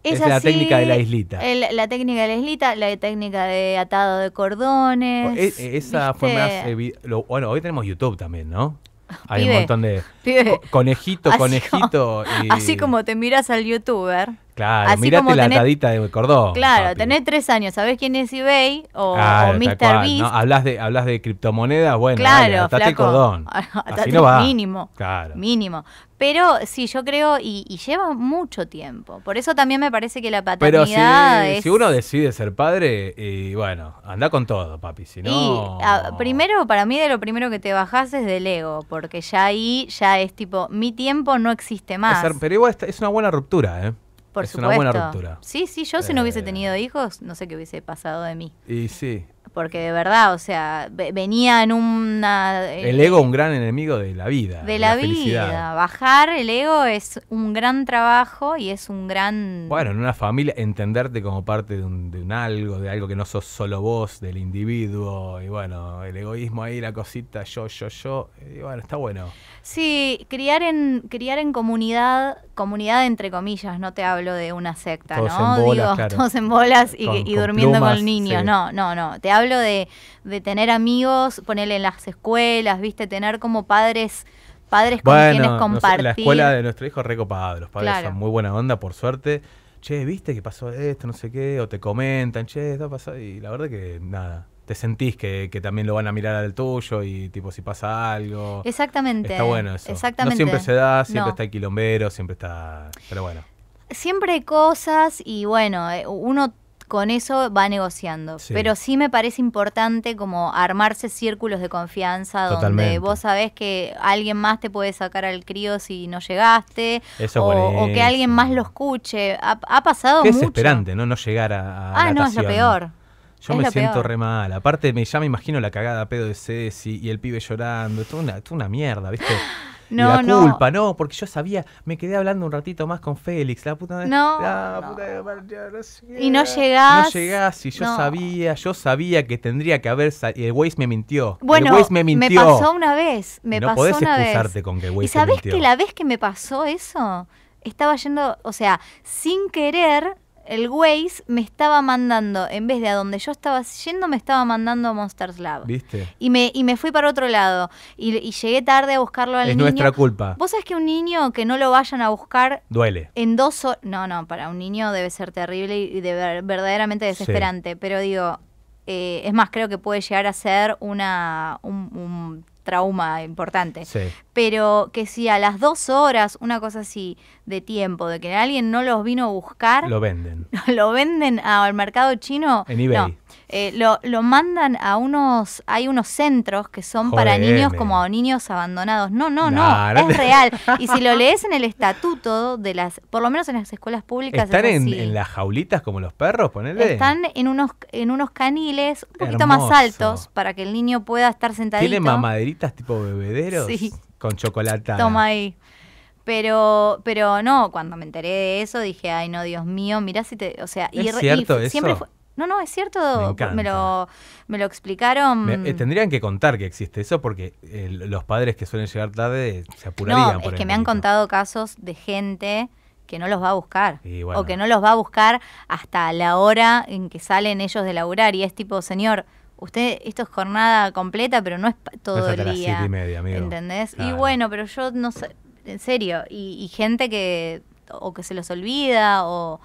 Es, la técnica de la islita. la técnica de la islita, la técnica de atado de cordones. Oh, e, e, esa fue más. Eh, bueno, hoy tenemos YouTube también, ¿no? Hay un montón de. conejito, conejito. Así como, te miras al youtuber. Claro, así mirate la atadita de cordón. Claro, tenés tres años, ¿sabés quién es eBay o, claro, Hablas de, hablas de criptomonedas, bueno, claro, atate cordón. así no va. mínimo. Claro. Mínimo. Pero sí, yo creo, y, lleva mucho tiempo. Por eso también me parece que la paternidad. Pero si, uno decide ser padre, y bueno, anda con todo, papi. Si Y, ah, primero, para mí, de lo primero que te bajás es del ego, porque ya ahí ya es tipo, mi tiempo no existe más. pero igual es una buena ruptura, ¿eh? Por es una buena ruptura. Sí, sí, yo si no hubiese eh, tenido hijos, no sé qué hubiese pasado de mí. Y sí, porque de verdad, o sea, venía en una... Eh, el ego un gran enemigo de la vida. De, la, vida. Bajar el ego es un gran trabajo y es un gran... Bueno, en una familia entenderte como parte de un, de un algo, de algo que no sos solo vos, del individuo, y bueno, el egoísmo ahí, la cosita, yo, yo, yo, y bueno, está bueno. Sí, criar en, criar en comunidad comunidad entre comillas, no te hablo de una secta, todos ¿no? En bolas, Digo, claro. todos en bolas y, durmiendo con niños, niño no, no, no. Te hablo de, tener amigos, ponerle en las escuelas, viste, tener como padres padres con quienes compartir. la escuela de nuestro hijo recopada, los padres son muy buena onda, por suerte. Che, ¿viste que pasó esto? No sé qué, o te comentan, che, ha pasado? y la verdad que nada, te sentís que, también lo van a mirar al tuyo y tipo si pasa algo. Exactamente. Está bueno eso. No siempre se da, siempre está el quilombero, siempre está... Pero bueno. Siempre hay cosas y bueno, eh, uno con eso va negociando. Pero sí me parece importante como armarse círculos de confianza donde vos sabés que alguien más te puede sacar al crío si no llegaste. o, o, que alguien más lo escuche. Ha, pasado mucho. Es desesperante, ¿no? No llegar a... ah, no, es lo peor. Yo me siento re mal. Aparte, ya me imagino la cagada pedo de Ceci y el pibe llorando. Esto una, una mierda, ¿viste? No, no. la culpa, no. porque yo sabía, me quedé hablando un ratito más con Félix, la puta No, la Puta Y no llegás. No llegás, y yo sabía, yo sabía que tendría que haber salido. El Waze me mintió. Bueno, el me mintió. Me pasó una vez, me pasó podés excusarte con que el Waze ¿Y sabés que la vez que me pasó eso, estaba yendo, o sea, sin querer, el Waze me estaba mandando, en vez de a donde yo estaba yendo, me estaba mandando a Monsters Lab. ¿Viste? Y me, y me fui para otro lado. Y, llegué tarde a buscarlo al niño. Es nuestra culpa. ¿Vos sabés que un niño que no lo vayan a buscar. Duele. En dos horas. No, no, para un niño debe ser terrible y de verdaderamente desesperante. Pero digo, eh, es más, creo que puede llegar a ser una, un, un trauma importante. Sí pero que si a las dos horas, una cosa así de tiempo, de que alguien no los vino a buscar. Lo venden. Lo venden al mercado chino. Eh, lo, mandan a unos. Hay unos centros que son para niños como niños abandonados. No, no, no. Es real. Y si lo lees en el estatuto de las. Por lo menos en las escuelas públicas. ¿Están en, las jaulitas como los perros? Ponele. Están en unos, en unos caniles un poquito más altos para que el niño pueda estar sentadito. ¿Tiene mamaderitas tipo bebederos? Sí. Con chocolate. Toma ahí. Pero, pero no, cuando me enteré de eso dije, ay no, Dios mío, mirá si te. O sea, y, cierto siempre fue. No, no, es cierto. Me, lo, me lo explicaron. Eh, tendrían que contar que existe eso porque eh, los padres que suelen llegar tarde se apurarían. No, es que me han contado casos de gente que no los va a buscar o que no los va a buscar hasta la hora en que salen ellos de laburar y es tipo, señor, usted, esto es jornada completa, pero no es todo no es el día. Las siete y media, amigo. ¿Entendés? Y bueno, pero yo no sé, en serio, y, y, gente que o que se los olvida o...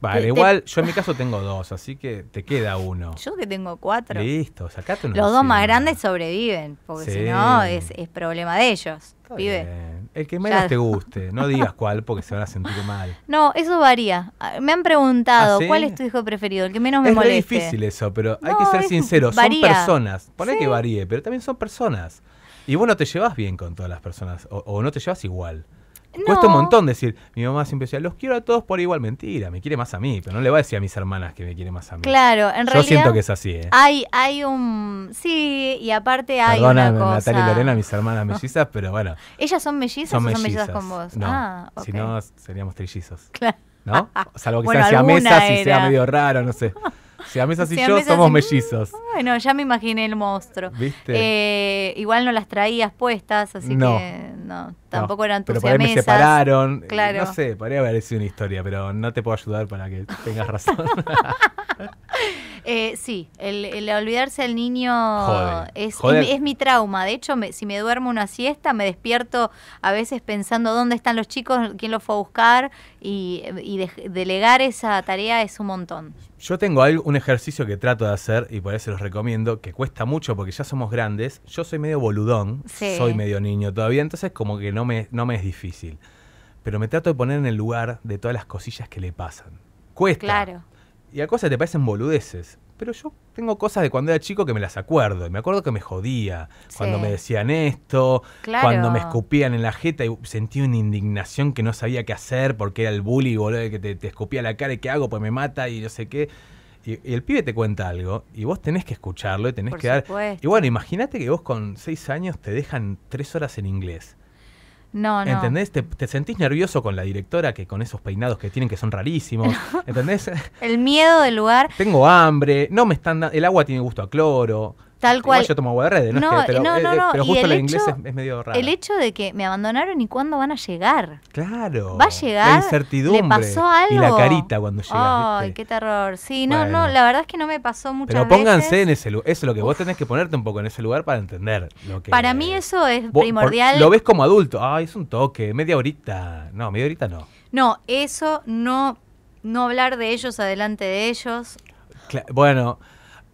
Vale, igual yo en mi caso tengo dos, así que te queda uno. Yo que tengo cuatro. Listo, sacate uno. Los dos más grandes sobreviven, porque si no es, es, problema de ellos. vive. El que menos te guste, no digas cuál porque se van a sentir mal. No, eso varía. Ah, me han preguntado, ¿Ah, ¿cuál es tu hijo preferido? El que menos me es moleste. Es difícil eso, pero hay que ser sincero sinceros. Son personas. por que varíe, pero también son personas. Y vos no te llevas bien con todas las personas, o, o no te llevas igual. Cuesta un montón decir, mi mamá siempre decía, los quiero a todos por igual. Mentira, me quiere más a mí, pero no le va a decir a mis hermanas que me quiere más a mí. Claro, en realidad. Yo siento que es así, ¿eh? Hay, hay un. Sí, y aparte hay. una cosa... Natalia y Lorena, mis hermanas mellizas, pero bueno. ¿Ellas son mellizas son son mellizas con vos? No, ah, Si no, seríamos trillizos. Claro. ¿No? Salvo que bueno, sea y sea medio raro, no sé. Si y yo somos mellizos. Mm, bueno, ya me imaginé el monstruo. ¿Viste? Eh, igual no las traías puestas, así que no, tampoco eran tus Pero por separaron. Eh, no sé, podría haber sido una historia, pero no te puedo ayudar para que tengas razón. eh, sí, el, olvidarse al niño Es, mi trauma. De hecho, si me duermo una siesta, me despierto a veces pensando dónde están los chicos, quién los fue a buscar y, delegar esa tarea es un montón. Yo tengo un ejercicio que trato de hacer y por eso los recomiendo, que cuesta mucho porque ya somos grandes. Yo soy medio boludón, soy medio niño todavía, entonces como que no me, no me es difícil. Pero me trato de poner en el lugar de todas las cosillas que le pasan. Cuesta. Claro. Y a cosas te parecen boludeces, pero yo tengo cosas de cuando era chico que me las acuerdo. Y me acuerdo que me jodía. Cuando me decían esto, cuando me escupían en la jeta y sentí una indignación que no sabía qué hacer porque era el bully, boludo, que te, escupía la cara y qué hago, pues me mata y no sé qué. Y, el pibe te cuenta algo y vos tenés que escucharlo y tenés que dar. Y bueno, imagínate que vos con seis años te dejan tres horas en inglés no, no. ¿Entendés? Te, sentís nervioso con la directora que con esos peinados que tienen que son rarísimos. ¿Entendés? El miedo del lugar. Tengo hambre, no me están el agua tiene gusto a cloro. Tal cual. yo tomo agua de no, pero, justo el, inglés es, medio raro. El hecho de que me abandonaron y cuándo van a llegar. Claro. Va a llegar. La incertidumbre. pasó algo. Y la carita cuando llega. Ay, qué terror. Sí, no, no, la verdad es que no me pasó mucho. Pero pónganse en ese lugar. Eso es lo que vos tenés que ponerte un poco en ese lugar para entender. Lo que, para mí eso es primordial. lo ves como adulto. Ay, es un toque, media horita. No, media horita no. No, eso no, no hablar de ellos adelante de ellos. bueno.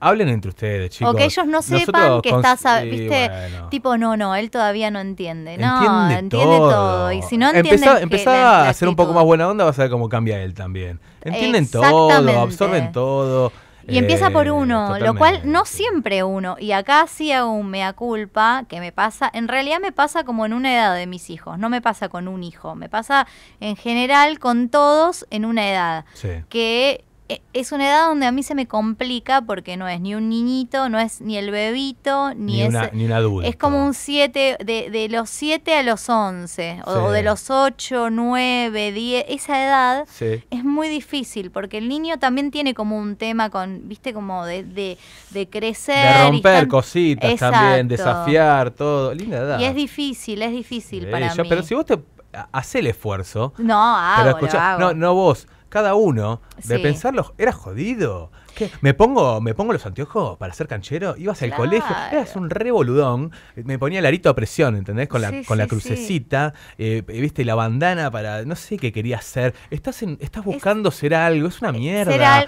Hablen entre ustedes, chicos. O que ellos no sepan que estás, viste, tipo, no, no, él todavía no entiende. No, entiende, todo. Y si no entiende. Empezá, a ser un poco más buena onda, vas a ver cómo cambia él también. Entienden todo, absorben todo. Y empieza por eh, uno, lo cual no siempre uno. Y acá sí hago un mea culpa que me pasa. En realidad me pasa como en una edad de mis hijos, no me pasa con un hijo. Me pasa en general con todos en una edad. Sí. Que e, es una edad donde a mí se me complica porque no es ni un niñito, no es ni el bebito, ni, ni es. ni un adulto. Es como un 7, de, de, los 7 a los 11, o, de los 8, 9, 10. Esa edad es muy difícil porque el niño también tiene como un tema con, viste, como de, de, crecer. De romper cositas también, desafiar todo. Linda edad. Y es difícil, es difícil para mí. Pero si vos te. haces el esfuerzo. No, hago, No, no vos cada uno, de pensarlo, era jodido. ¿Qué? Me pongo, me pongo los anteojos para ser canchero, ibas al colegio, eras un revoludón, eh, me ponía el arito a presión, ¿entendés? Con la, crucecita, eh, eh, viste, la bandana para, no sé qué quería hacer, estás en, estás buscando ser algo, es una mierda.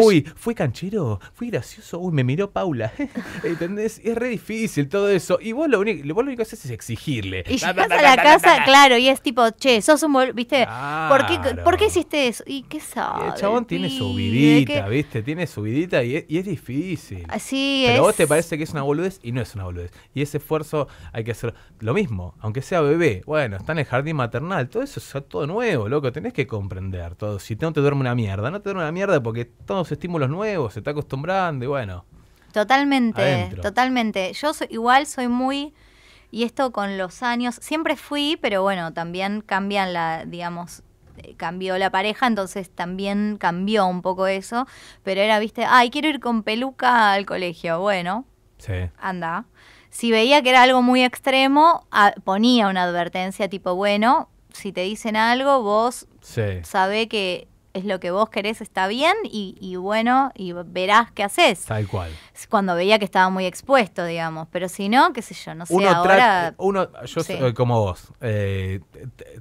uy, fui canchero, fui gracioso, uy, me miró Paula, ¿entendés? Es re difícil todo eso, y vos lo único, lo único que haces es exigirle. Y llegas a la casa, claro, y es tipo, che, sos un, viste, ¿por, qué, ¿por hiciste eso? ¿Y qué sabe? El chabón tiene su vidita, viste, tiene subidita y es, y es difícil. Así Pero vos te parece que es una boludez y no es una boludez. Y ese esfuerzo hay que hacer lo mismo, aunque sea bebé. Bueno, está en el jardín maternal, todo eso es todo nuevo, loco. Tenés que comprender todo. Si no te duerme una mierda, no te duerme una mierda porque todos estímulos nuevos, se está acostumbrando y bueno. Totalmente, totalmente. Yo igual soy muy y esto con los años, siempre fui, pero bueno, también cambian la, digamos, eh, cambió la pareja, entonces también cambió un poco eso, pero era, viste, ay, quiero ir con peluca al colegio, bueno, sí. anda. Si veía que era algo muy extremo, ponía una advertencia tipo, bueno, si te dicen algo, vos sabés sabe que es lo que vos querés, está bien, y, bueno, y verás qué haces. Tal cual. Cuando veía que estaba muy expuesto, digamos, pero si no, qué sé yo, no sé, uno ahora... Uno, yo soy como vos, eh,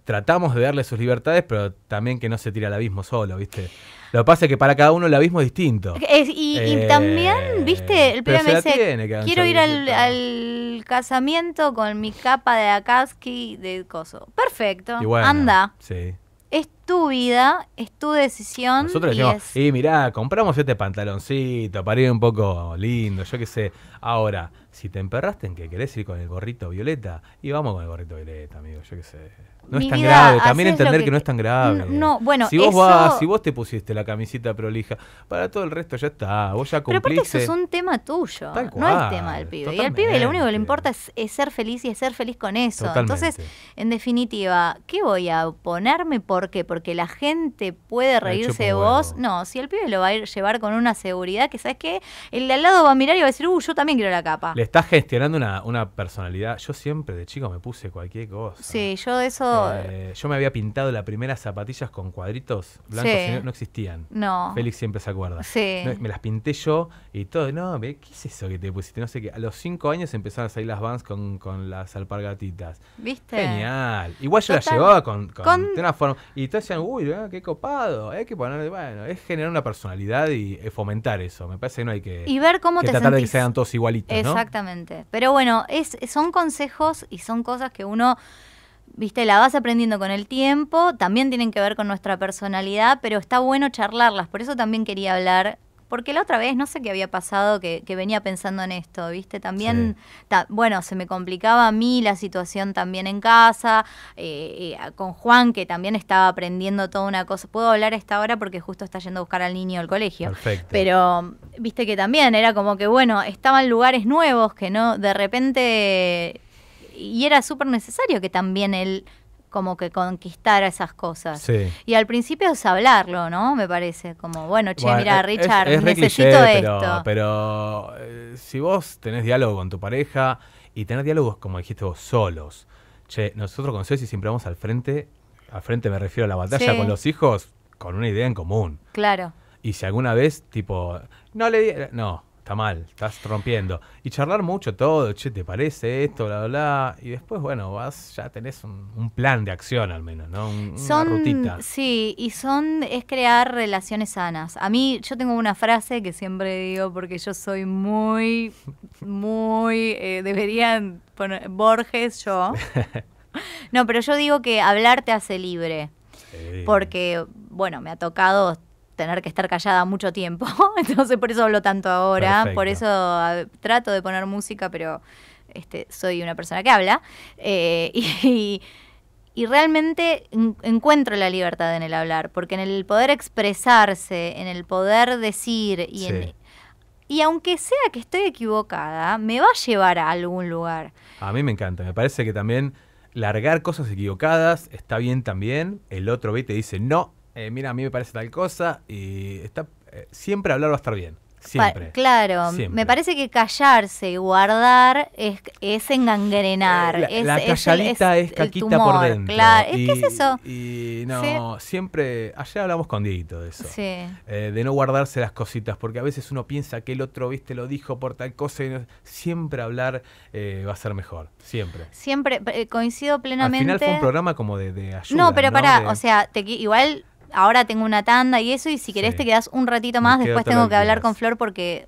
tratamos de darle sus libertades, pero también que no se tire al abismo solo, ¿viste? Lo que pasa es que para cada uno el abismo es distinto. y, eh, también, viste, el pibe me dice, quiero ir al, casamiento con mi capa de Akatsuki de coso. Perfecto, anda. Sí tu vida, es tu decisión. Nosotros decimos, y, mirá, compramos este pantaloncito para un poco lindo, yo qué sé. Ahora, si te emperraste en que querés ir con el gorrito violeta, y vamos con el gorrito violeta, amigo, yo qué sé. No es tan grave, también entender que, no es tan grave. No, bueno, si vos vas, si vos te pusiste la camisita prolija, para todo el resto ya está, vos ya cumpliste. Pero aparte eso es un tema tuyo, no es tema del pibe. Y al pibe lo único que le importa es, ser feliz y ser feliz con eso. Entonces, en definitiva, ¿qué voy a ponerme? ¿Por qué? Porque la gente puede reírse de vos. No, si el pibe lo va a ir, llevar con una seguridad que, ¿sabes qué? El de al lado va a mirar y va a decir, uh, yo también quiero la capa estás gestionando una, personalidad. Yo siempre de chico me puse cualquier cosa. Sí, yo eso. Eh, yo me había pintado las primeras zapatillas con cuadritos blancos no, existían. No. Félix siempre se acuerda. Sí. me las pinté yo y todo. No, ¿qué es eso que te pusiste? No sé qué. A los cinco años empezaron a salir las vans con, las alpargatitas. ¿Viste? Genial. Igual yo las llevaba con, de una forma. Y todos decían, uy, eh, qué copado. Eh, hay que poner. Bueno, es generar una personalidad y fomentar eso. Me parece que no hay que. Y ver cómo te tratar de que sean todos igualitos. Exacto. Exactamente. Pero bueno, es, son consejos y son cosas que uno, viste, la vas aprendiendo con el tiempo, también tienen que ver con nuestra personalidad, pero está bueno charlarlas. Por eso también quería hablar porque la otra vez, no sé qué había pasado, que, venía pensando en esto, ¿viste? También, bueno, se me complicaba a mí la situación también en casa, eh, eh, con Juan, que también estaba aprendiendo toda una cosa. Puedo hablar a esta hora porque justo está yendo a buscar al niño al colegio. Perfecto. Pero, viste que también era como que, bueno, estaban lugares nuevos que no, de repente, y era súper necesario que también él como que conquistar esas cosas. Y al principio es hablarlo, ¿no? Me parece, como, bueno, che, mira, Richard, necesito esto. Pero, eh, si vos tenés diálogo con tu pareja y tenés diálogos, como dijiste vos, solos, che, nosotros con Ceci siempre vamos al frente, al frente me refiero a la batalla con los hijos, con una idea en común. Claro. Y si alguna vez, tipo, no le di, no, está mal, estás rompiendo. Y charlar mucho todo, che, ¿te parece esto, bla, bla, bla? Y después, bueno, vas, ya tenés un, plan de acción al menos, ¿no? son, una rutita. Sí, y son, es crear relaciones sanas. A mí, yo tengo una frase que siempre digo porque yo soy muy, muy, eh, deberían poner, Borges, yo. no, pero yo digo que hablar te hace libre. Porque, bueno, me ha tocado tener que estar callada mucho tiempo, entonces por eso hablo tanto ahora, por eso trato de poner música, pero este, soy una persona que habla. Eh, y, realmente encuentro la libertad en el hablar, porque en el poder expresarse, en el poder decir y y aunque sea que estoy equivocada, me va a llevar a algún lugar. A mí me encanta, me parece que también largar cosas equivocadas está bien también, el otro ve te dice, no, eh, mira, a mí me parece tal cosa y está eh, siempre hablar va a estar bien. Siempre. claro, me parece que callarse y guardar es, engangrenar. La, es, calladita es, caquita por dentro. Claro. ¿Qué es eso? Y no, siempre. Ayer hablamos con Dieguito de eso. Sí. Eh, de no guardarse las cositas, porque a veces uno piensa que el otro, viste, lo dijo por tal cosa. Y siempre hablar va a ser mejor. Siempre. Siempre, coincido plenamente. Al final fue un programa como de, ayuda. No, pero para, pará, o sea, te, igual ahora tengo una tanda y eso, y si querés te quedás un ratito más, después tengo que hablar con Flor porque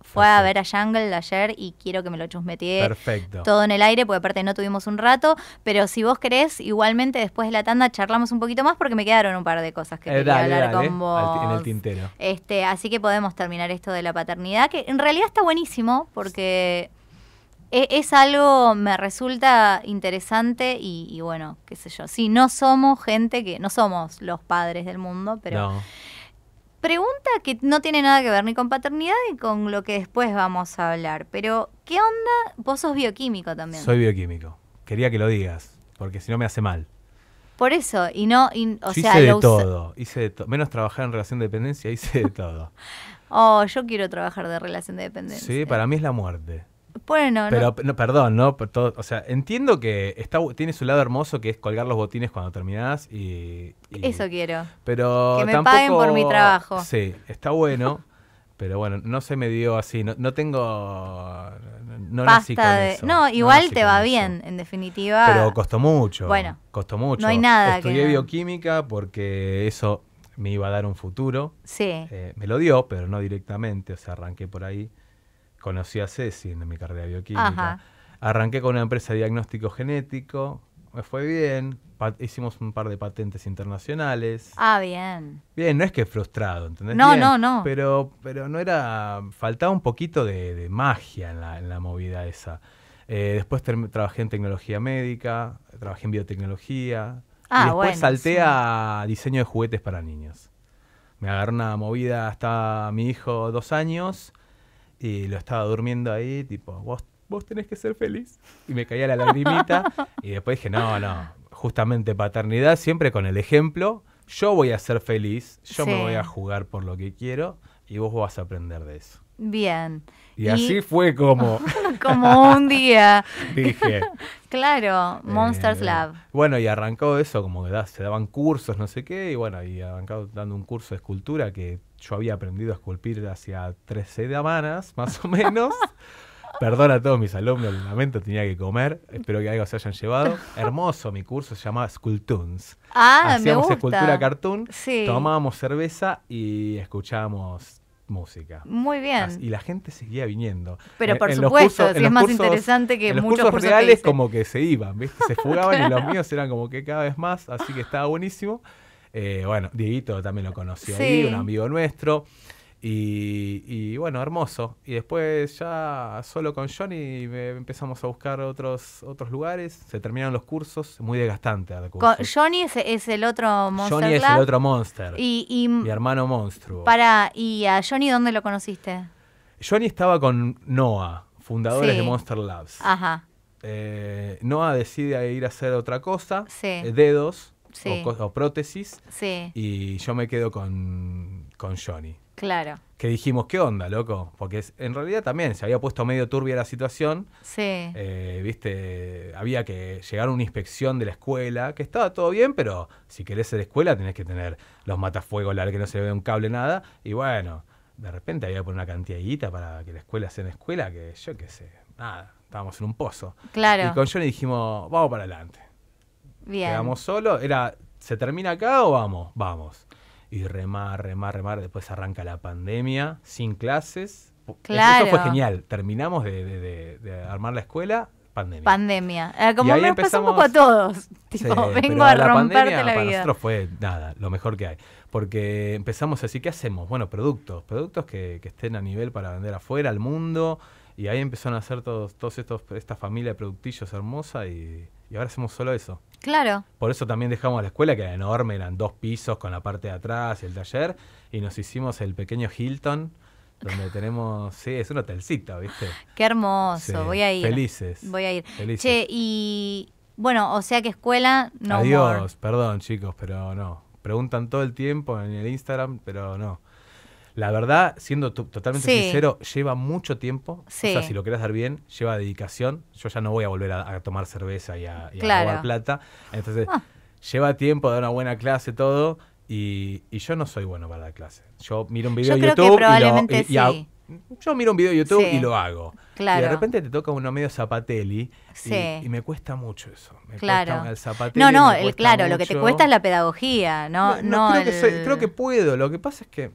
fue a ver a Jungle ayer y quiero que me lo chusmeté Perfecto. todo en el aire, porque aparte no tuvimos un rato, pero si vos querés, igualmente después de la tanda charlamos un poquito más porque me quedaron un par de cosas que eh, quería hablar con vos. En el tintero. Este, así que podemos terminar esto de la paternidad, que en realidad está buenísimo porque... E, es, algo, me resulta interesante y, bueno, qué sé yo. Sí, no somos gente que, no somos los padres del mundo, pero... Pregunta que no tiene nada que ver ni con paternidad ni con lo que después vamos a hablar, pero ¿qué onda? Vos sos bioquímico también. Soy bioquímico. Quería que lo digas, porque si no me hace mal. Por eso, y no, o sea, hice de todo, hice de todo. Menos trabajar en relación de dependencia, hice de todo. oh, yo quiero trabajar de relación de dependencia. Sí, para mí es la muerte. Bueno, pero no. perdón, ¿no? Por todo, o sea, entiendo que está, tiene su lado hermoso que es colgar los botines cuando terminás y, Eso quiero. Pero que me paguen por mi trabajo. Sí, está bueno, pero bueno, no se me dio así, no, tengo no nací con de, No, igual te va bien, en definitiva. Pero costó mucho. Bueno, costó mucho. No hay nada. Estudié bioquímica porque eso me iba a dar un futuro. Sí. Eh, me lo dio, pero no directamente, o sea, arranqué por ahí conocí a Ceci en mi carrera de bioquímica. Arranqué con una empresa de diagnóstico genético, me fue bien, hicimos un par de patentes internacionales. Ah, bien. Bien, no es que frustrado, ¿entendés? No, no, no. Pero, pero no era, faltaba un poquito de, magia en la, movida esa. Eh, después trabajé en tecnología médica, trabajé en biotecnología. Ah, después salté a diseño de juguetes para niños. Me agarró una movida hasta mi hijo dos años y lo estaba durmiendo ahí, tipo, vos, vos tenés que ser feliz. Y me caía la lagrimita y después dije, no, no, justamente paternidad siempre con el ejemplo, yo voy a ser feliz, yo me voy a jugar por lo que quiero y vos vas a aprender de eso. Bien. Y, así fue como... como un día. Dije. claro, Monsters eh, Lab. Bueno, y arrancó eso, como que se daban cursos, no sé qué, y bueno, y arrancó dando un curso de escultura que yo había aprendido a esculpir hacia 13 de más o menos. perdona a todos mis alumnos, lamento, tenía que comer. Espero que algo se hayan llevado. Hermoso, mi curso se llamaba Sculptoons. Ah, Hacíamos escultura cartoon, sí. tomábamos cerveza y escuchábamos música. Muy bien. Y la gente seguía viniendo. Pero por supuesto, es más interesante que muchos cursos, reales como que se iban, ¿viste? Se fugaban y los míos eran como que cada vez más, así que estaba buenísimo. Eh, bueno, Dieguito también lo conoció ahí, un amigo nuestro. Y, bueno, hermoso. Y después ya solo con Johnny empezamos a buscar otros, otros lugares. Se terminaron los cursos, muy desgastante. Johnny es, el otro Monster. Johnny es el otro Monster. Y, mi hermano monstruo. Para, ¿y a Johnny dónde lo conociste? Johnny estaba con Noah, fundadores de Monster Labs. Ajá. Eh, Noah decide ir a hacer otra cosa, eh, dedos O, prótesis. Y yo me quedo con Johnny. Claro. Que dijimos, ¿qué onda, loco? Porque en realidad también se había puesto medio turbia la situación. Sí. Eh, viste, había que llegar a una inspección de la escuela, que estaba todo bien, pero si querés ser escuela tenés que tener los matafuegos, la que no se ve un cable, nada. Y bueno, de repente había que poner una cantidad guita para que la escuela sea una escuela, que yo qué sé, nada, estábamos en un pozo. Claro. Y con Johnny dijimos, vamos para adelante. Bien. Quedamos solo, era, ¿se termina acá o vamos? Vamos y remar, remar, remar. Después arranca la pandemia, sin clases. Claro. Eso fue genial. Terminamos de, armar la escuela, pandemia. Pandemia. Ah, como nos con poco a todos. Tipo, vengo a la romperte pandemia, la pandemia Para nosotros fue nada, lo mejor que hay. Porque empezamos así, ¿qué hacemos? Bueno, productos. Productos que, que estén a nivel para vender afuera, al mundo. Y ahí empezaron a hacer todos, todos estos, esta familia de productillos hermosa y y ahora hacemos solo eso. Claro. Por eso también dejamos la escuela, que era enorme, eran dos pisos con la parte de atrás y el taller, y nos hicimos el pequeño Hilton, donde tenemos, sí, es un hotelcito, ¿viste? Qué hermoso, voy a ir. Felices. Voy a ir. Che, y bueno, o sea que escuela no. Adiós, perdón chicos, pero no. Preguntan todo el tiempo en el Instagram, pero no. La verdad, siendo totalmente sincero, lleva mucho tiempo. O sea, si lo querés dar bien, lleva dedicación. Yo ya no voy a volver a, tomar cerveza y a, y plata. Entonces, ah. lleva tiempo dar una buena clase, todo. Y, yo no soy bueno para la clase. Yo miro un video de YouTube y, lo, yo miro un video de YouTube y lo hago. Y de repente te toca uno medio zapatelli y, me cuesta mucho eso. Me claro. el zapatelli. No, no, claro, lo que te cuesta es la pedagogía, no, creo, que puedo, lo que pasa es que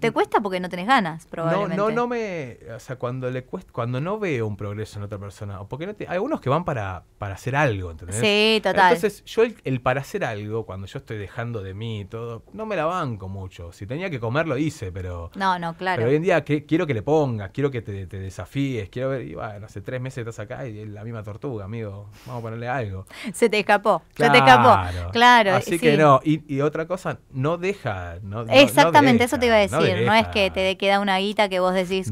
te cuesta porque no tenés ganas, probablemente. No, no, me. O sea, cuando le cuesta, cuando no veo un progreso en otra persona, porque no te, hay unos que van para, para hacer algo, ¿entendés? Sí, total. Entonces, yo el, para hacer algo, cuando yo estoy dejando de mí y todo, no me la banco mucho. Si tenía que comer, lo hice, pero. No, no, claro. Pero hoy en día que, quiero que le pongas, quiero que te, desafíes, quiero ver, y bueno, hace tres meses estás acá y es la misma tortuga, amigo. Vamos a ponerle algo. Se te escapó, se te escapó. Claro. Así que no, y, otra cosa, no deja. Exactamente, eso te iba a decir no, es que te queda una guita que vos decís.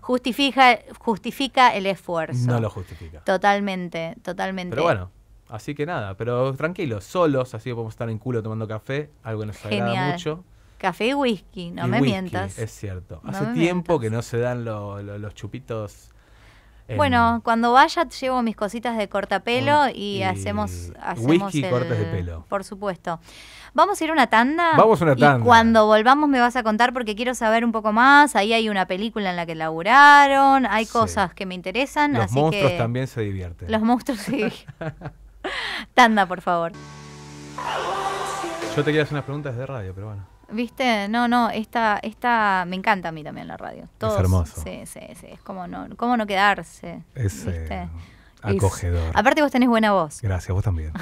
Justifica, justifica el esfuerzo. No lo justifica. Totalmente, totalmente. Pero bueno, así que nada, pero tranquilos, solos, así que podemos estar en culo tomando café, algo que nos Genial. agrada mucho. Café y whisky, no me mientas. Es cierto. Hace tiempo que no se dan los chupitos. Bueno, cuando vaya llevo mis cositas de cortapelo mm, y, hacemos, Whisky y cortes de pelo. Por supuesto. Vamos a ir a una tanda. Vamos a una tanda. Y cuando volvamos me vas a contar porque quiero saber un poco más. Ahí hay una película en la que laburaron, hay cosas que me interesan. Los monstruos también se divierten. Los monstruos sí. tanda, por favor. Yo te quería hacer unas preguntas de radio, pero bueno. ¿Viste? No, no, esta, esta me encanta a mí también la radio. es hermoso. Sí, sí, sí. Es como no, cómo no quedarse. Es, eh, acogedor. Aparte vos tenés buena voz. Gracias, vos también.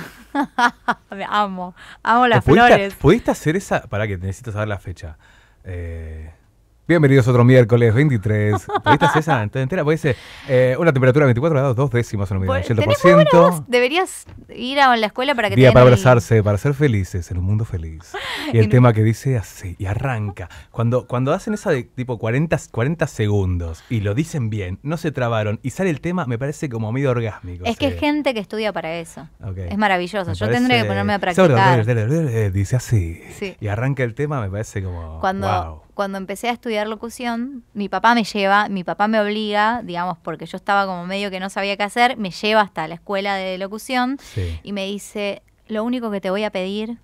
Me amo, amo las ¿Pudiste, ¿Pudiste hacer esa, para que necesito saber la fecha? Eh, Bienvenidos otro miércoles 23. ¿Viste esa? entera? Pues, eh, una temperatura de 24 grados, dos décimas en humedad, 80%. Deberías ir a la escuela para que te para abrazarse, para ser felices, en un mundo feliz. Y el tema que dice así, y arranca. Cuando, cuando hacen esa de tipo 40, 40 segundos y lo dicen bien, no se trabaron y sale el tema, me parece como medio orgásmico. Es que es gente que estudia para eso. Es maravilloso. Yo tendré que ponerme a practicar. Dice así. Y arranca el tema, me parece como. Cuando. Wow cuando empecé a estudiar locución, mi papá me lleva, mi papá me obliga, digamos, porque yo estaba como medio que no sabía qué hacer, me lleva hasta la escuela de locución y me dice, lo único que te voy a pedir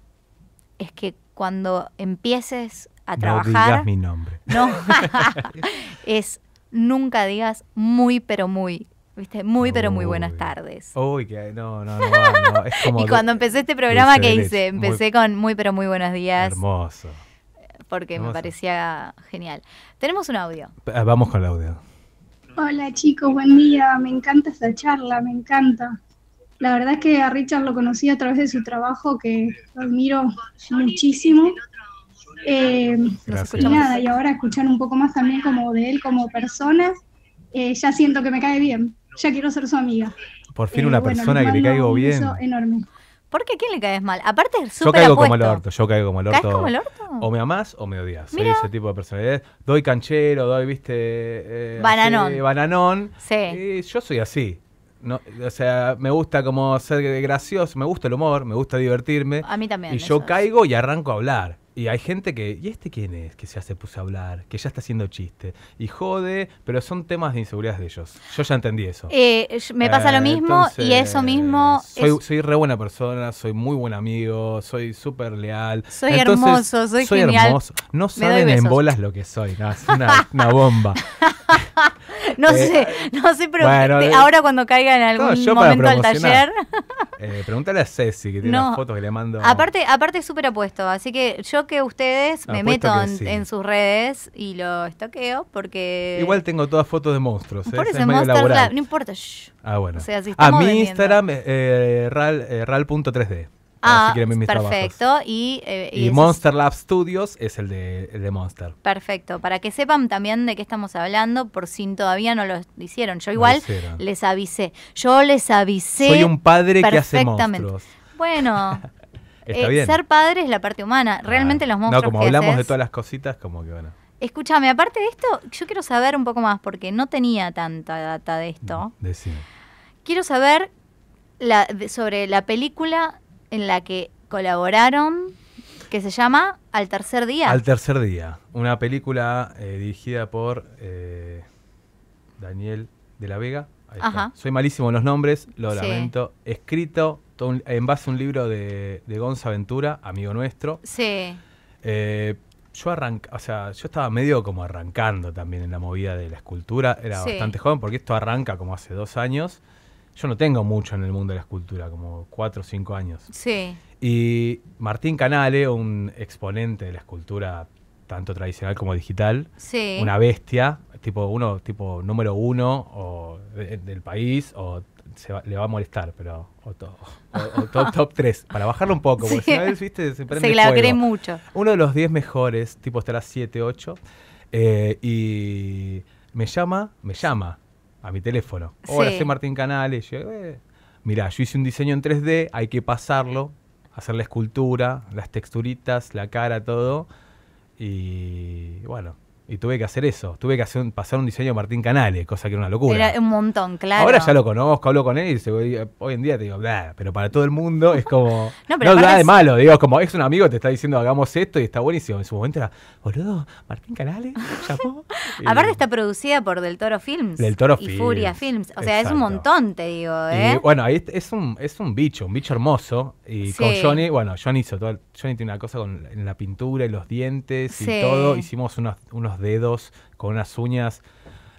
es que cuando empieces a trabajar... No digas mi nombre. No, es nunca digas muy pero muy. ¿Viste? Muy, pero muy buenas tardes. Uy, que no, no, no. y cuando empecé este programa, que hice? Empecé con muy, pero muy buenos días. Hermoso porque me parecía genial. Tenemos un audio. Ah, vamos con el audio. Hola chicos, buen día. Me encanta esta charla, me encanta. La verdad es que a Richard lo conocí a través de su trabajo, que lo admiro muchísimo. Eh, y nada, y ahora escuchar un poco más también como de él como persona, eh, ya siento que me cae bien. Ya quiero ser su amiga. Por fin eh, una persona que le caigo bien. Enorme. ¿Por qué? ¿Quién le caes mal? Aparte es súper Yo caigo como el orto, yo caigo como el orto. ¿Caes como el orto? O me amás o me odias. Soy ese tipo de personalidad. Doy canchero, doy, viste... Eh, bananón. bananón. Sí. Y yo soy así. o sea, me gusta como ser gracioso, me gusta el humor, me gusta divertirme. A mí también. Y yo caigo y arranco a hablar. Y hay gente que, ¿y este quién es? Que ya se puso a hablar, que ya está haciendo chiste. Y jode, pero son temas de inseguridad de ellos. Yo ya entendí eso. Eh, me pasa lo eh, mismo y eso mismo... Soy, soy, re buena persona, soy muy buen amigo, soy súper leal. Soy hermoso, soy, soy hermoso. No saben en bolas lo que soy, una bomba. no eh, sé, no sé, pero eh, ahora cuando caiga en algún momento al taller. eh, pregúntale a Ceci, que tiene fotos que le mando. Aparte, aparte es súper apuesto, así que yo que ustedes me meto en, sus redes y lo estoqueo porque... Igual tengo todas fotos de monstruos. ¿eh? Por eso, es no importa. Ah, bueno. a mi Instagram, eh, eh ral.3D. Ah, perfecto. Y, eh, Monster Lab Studios es el de, Monster. Perfecto. Para que sepan también de qué estamos hablando, por si todavía no lo hicieron. Yo igual les avisé. Yo les avisé. Soy un padre que hace monstruos. Bueno. Está eh, Ser padre es la parte humana. Ah, Realmente los monstruos. No, como hablamos de todas las cositas, como que bueno. Escúchame, aparte de esto, yo quiero saber un poco más porque no tenía tanta data de esto. Mm, quiero saber la, sobre la película en la que colaboraron que se llama Al tercer día. Al tercer día, una película eh, dirigida por eh, Daniel de la Vega. Soy malísimo en los nombres, lo lamento. Escrito en base a un libro de, de Gonza Ventura, amigo nuestro. Sí. Eh, yo arranca, o sea, yo estaba medio como arrancando también en la movida de la escultura, era bastante joven, porque esto arranca como hace dos años yo no tengo mucho en el mundo de la escultura, como cuatro o cinco años. Sí. Y Martín Canale, un exponente de la escultura tanto tradicional como digital, sí. una bestia, tipo uno, tipo número uno del país, o se le va a molestar, pero o, top, top 3, para bajarlo un poco, porque si no, se Se la cree mucho. Uno de los 10 mejores, tipo estará 7, 8, eh, y me llama, me llama a mi teléfono. Hola, soy Martín Canales. Eh, mirá, yo hice un diseño en 3D, hay que pasarlo, hacer la escultura, las texturitas, la cara, todo. Y bueno, y tuve que hacer eso. Tuve que hacer pasar un diseño a Martín Canales, cosa que era una locura. Era un montón, claro. Ahora ya lo conozco, hablo con él y hoy en día te digo, pero para todo el mundo es como. no, pero nada de malo. Digo, como es un amigo, te está diciendo hagamos esto y está buenísimo. En su momento era, boludo, Martín Canales, Aparte está producida por Del Toro Films. Del Toro y Furia Films. O sea, es un montón, te digo, ¿eh? bueno, es un, es un bicho, un bicho hermoso. Y con Johnny, bueno, Johnny hizo todo. Johnny tiene una cosa con la pintura y los dientes y todo. Hicimos unos, unos dedos con unas uñas.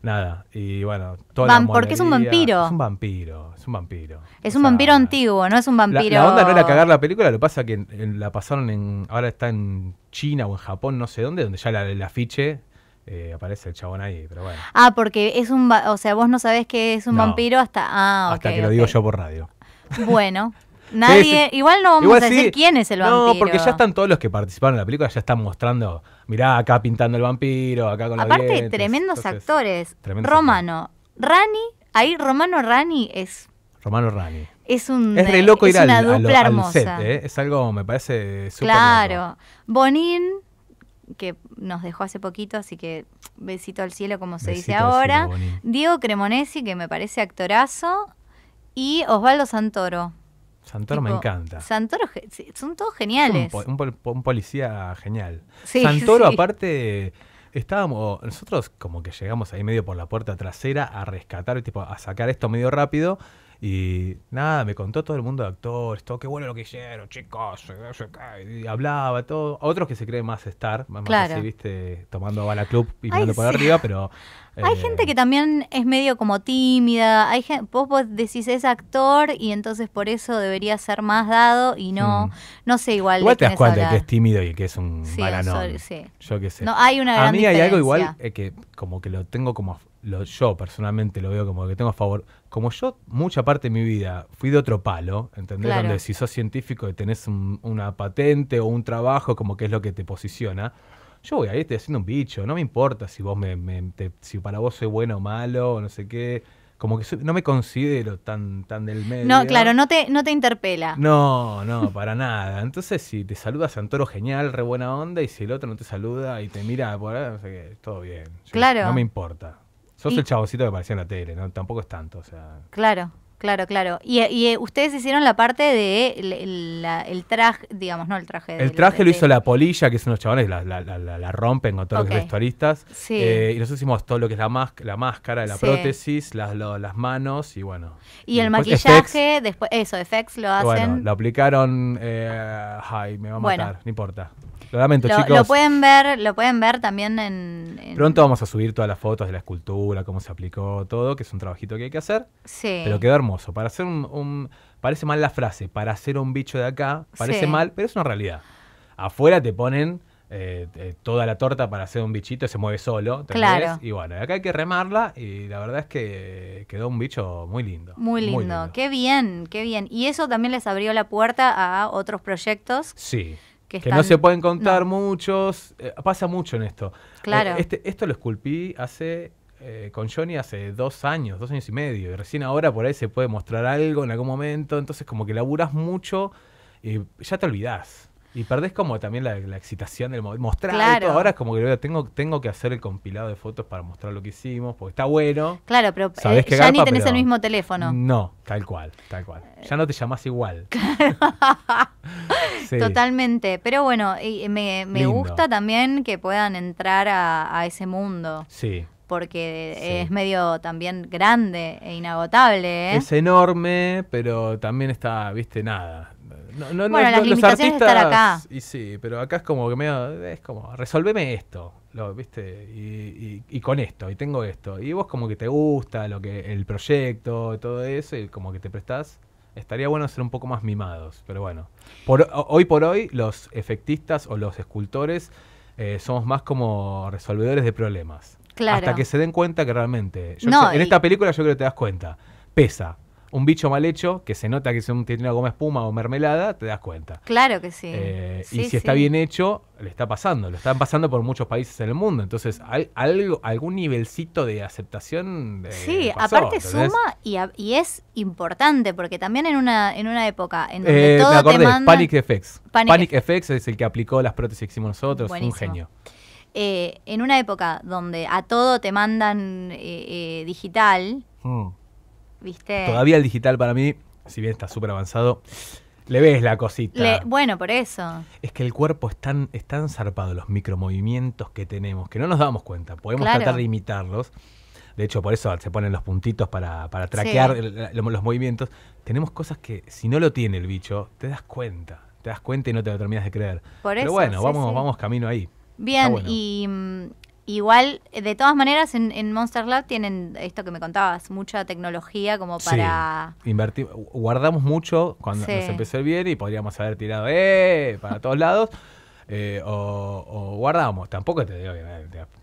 Nada, y bueno, toda Porque es un vampiro. Es un vampiro, es un vampiro. Es un vampiro antiguo, no es un vampiro. La, onda no era cagar la película, lo que pasa que la pasaron en. Ahora está en China o en Japón, no sé dónde, donde ya la, el afiche eh, aparece el chabón ahí, pero bueno. Ah, porque es un. O sea, vos no sabés que es un vampiro hasta. Ah, hasta que lo digo yo por radio. Bueno. Nadie, igual no vamos a decir quién es el vampiro. No, porque ya están todos los que participaron en la película, ya están mostrando, mirá, acá pintando el vampiro, acá con Aparte, Aparte, tremendos actores. Romano, Rani, ahí Romano Rani es... Romano Rani. Es un es re eh, loco una dupla hermosa. ¿eh? Es algo, me parece, súper Claro. Bonín, que nos dejó hace poquito, así que besito al cielo, como se dice ahora. Diego Cremonesi, que me parece actorazo. Y Osvaldo Santoro, Santoro me encanta. Santoro, son todos geniales. Un, policía genial. Santoro, aparte, estábamos, nosotros como que llegamos ahí medio por la puerta trasera a rescatar, tipo, a sacar esto medio rápido. Y nada, me contó todo el mundo de actores, todo, qué bueno lo que hicieron, chicos, eh, y hablaba, todo. Otros que se creen más estar, más, claro. así, viste, tomando bala club y mirando para arriba, pero... hay eh, gente que también es medio como tímida, hay vos, decís es actor y entonces por eso debería ser más dado y no, mm. no sé igual. Igual te das cuenta que es tímido y que es un sí, Yo qué sé. No, hay una gran A mí hay algo igual es eh, que como que lo tengo como lo, yo personalmente lo veo como que tengo a favor. Como yo, mucha parte de mi vida fui de otro palo, ¿entendés? Donde si sos científico y tenés una patente o un trabajo, como que es lo que te posiciona. Yo voy ahí, estoy haciendo un bicho, no me importa si vos me, me si para vos soy bueno o malo, no sé qué. Como que no me considero tan, tan del medio. No, claro, no te, no te interpela. No, no, para nada. Entonces, si te saluda Santoro, genial, re buena onda, y si el otro no te saluda y te mira, por ahí, no sé qué, todo bien. claro. No me importa. Sos el chavosito que parecía en la tele, ¿no? Tampoco es tanto, o sea. Claro, claro, claro. Y, eh, ustedes hicieron la parte de el, traje, digamos, no el traje. El traje lo hizo La Polilla, que son los chavales, la, rompen con todos los vestuaristas. Sí. Eh, y nosotros hicimos todo lo que es la, más, la máscara, la prótesis, las, las manos y bueno. Y, el maquillaje, después eso, effects lo hacen. Bueno, lo aplicaron, eh, ay, me va a matar, no importa. Lo pueden ver, lo pueden ver también en, Pronto vamos a subir todas las fotos de la escultura, cómo se aplicó todo, que es un trabajito que hay que hacer. Sí. Pero quedó hermoso. Para hacer un, parece mal la frase, para hacer un bicho de acá, parece mal, pero es una realidad. Afuera te ponen eh, eh, toda la torta para hacer un bichito, y se mueve solo. Claro. Y bueno, acá hay que remarla y la verdad es que quedó un bicho muy lindo. Muy lindo. Muy lindo. Qué bien, qué bien. Y eso también les abrió la puerta a otros proyectos. Sí. Que, no se pueden contar muchos. Eh, pasa mucho en esto. Claro. Eh, este, esto lo esculpí hace eh, con Johnny hace dos años, dos años y medio. Y recién ahora por ahí se puede mostrar algo en algún momento. Entonces, como que laburas mucho y ya te olvidas y perdés como también la, excitación del mostrar claro. Ahora es como que tengo, tengo que hacer el compilado de fotos para mostrar lo que hicimos, porque está bueno. Claro, pero eh, ya ni tenés el mismo teléfono. No, tal cual, tal cual. Ya no te llamás igual. Totalmente. Pero bueno, me, gusta también que puedan entrar a, ese mundo. Sí porque es medio también grande e inagotable. ¿eh? Es enorme, pero también está, viste, nada. No, no, bueno, las limitaciones artistas, acá. Y sí, pero acá es como que me es como, resolveme esto, lo, ¿viste? Y, con esto, y tengo esto. Y vos como que te gusta lo que el proyecto, todo eso, y como que te prestás. Estaría bueno ser un poco más mimados, pero bueno. Por, hoy por hoy, los efectistas o los escultores eh, somos más como resolvedores de problemas. Claro. Hasta que se den cuenta que realmente. no, en esta película yo creo que te das cuenta. Pesa un bicho mal hecho, que se nota que es un tiene como espuma o mermelada, te das cuenta. Claro que sí. Eh, y si está bien hecho, le está pasando. Lo están pasando por muchos países en el mundo. Entonces, algo, algún nivelcito de aceptación. Eh, sí, aparte suma y, es importante, porque también en una, en una época en donde eh, todo Panic Effects. Panic, Effects es el que aplicó las prótesis que hicimos nosotros, un genio. en una época donde a todo te mandan digital, mm. ¿Viste? Todavía el digital para mí, si bien está súper avanzado, le ves la cosita. bueno, por eso. Es que el cuerpo es tan, zarpado, los micromovimientos que tenemos, que no nos damos cuenta. Podemos tratar de imitarlos. De hecho, por eso se ponen los puntitos para, para traquear los movimientos. Tenemos cosas que, si no lo tiene el bicho, te das cuenta. Te das cuenta y no te lo terminas de creer. Pero bueno, vamos, vamos camino ahí. Bien, y mm, Igual, eh, de todas maneras, en, Monster Lab tienen esto que me contabas, mucha tecnología como para... invertir, guardamos mucho cuando nos empezó el bien y podríamos haber tirado, ¡eh! para todos lados. Eh, o, guardamos. Tampoco te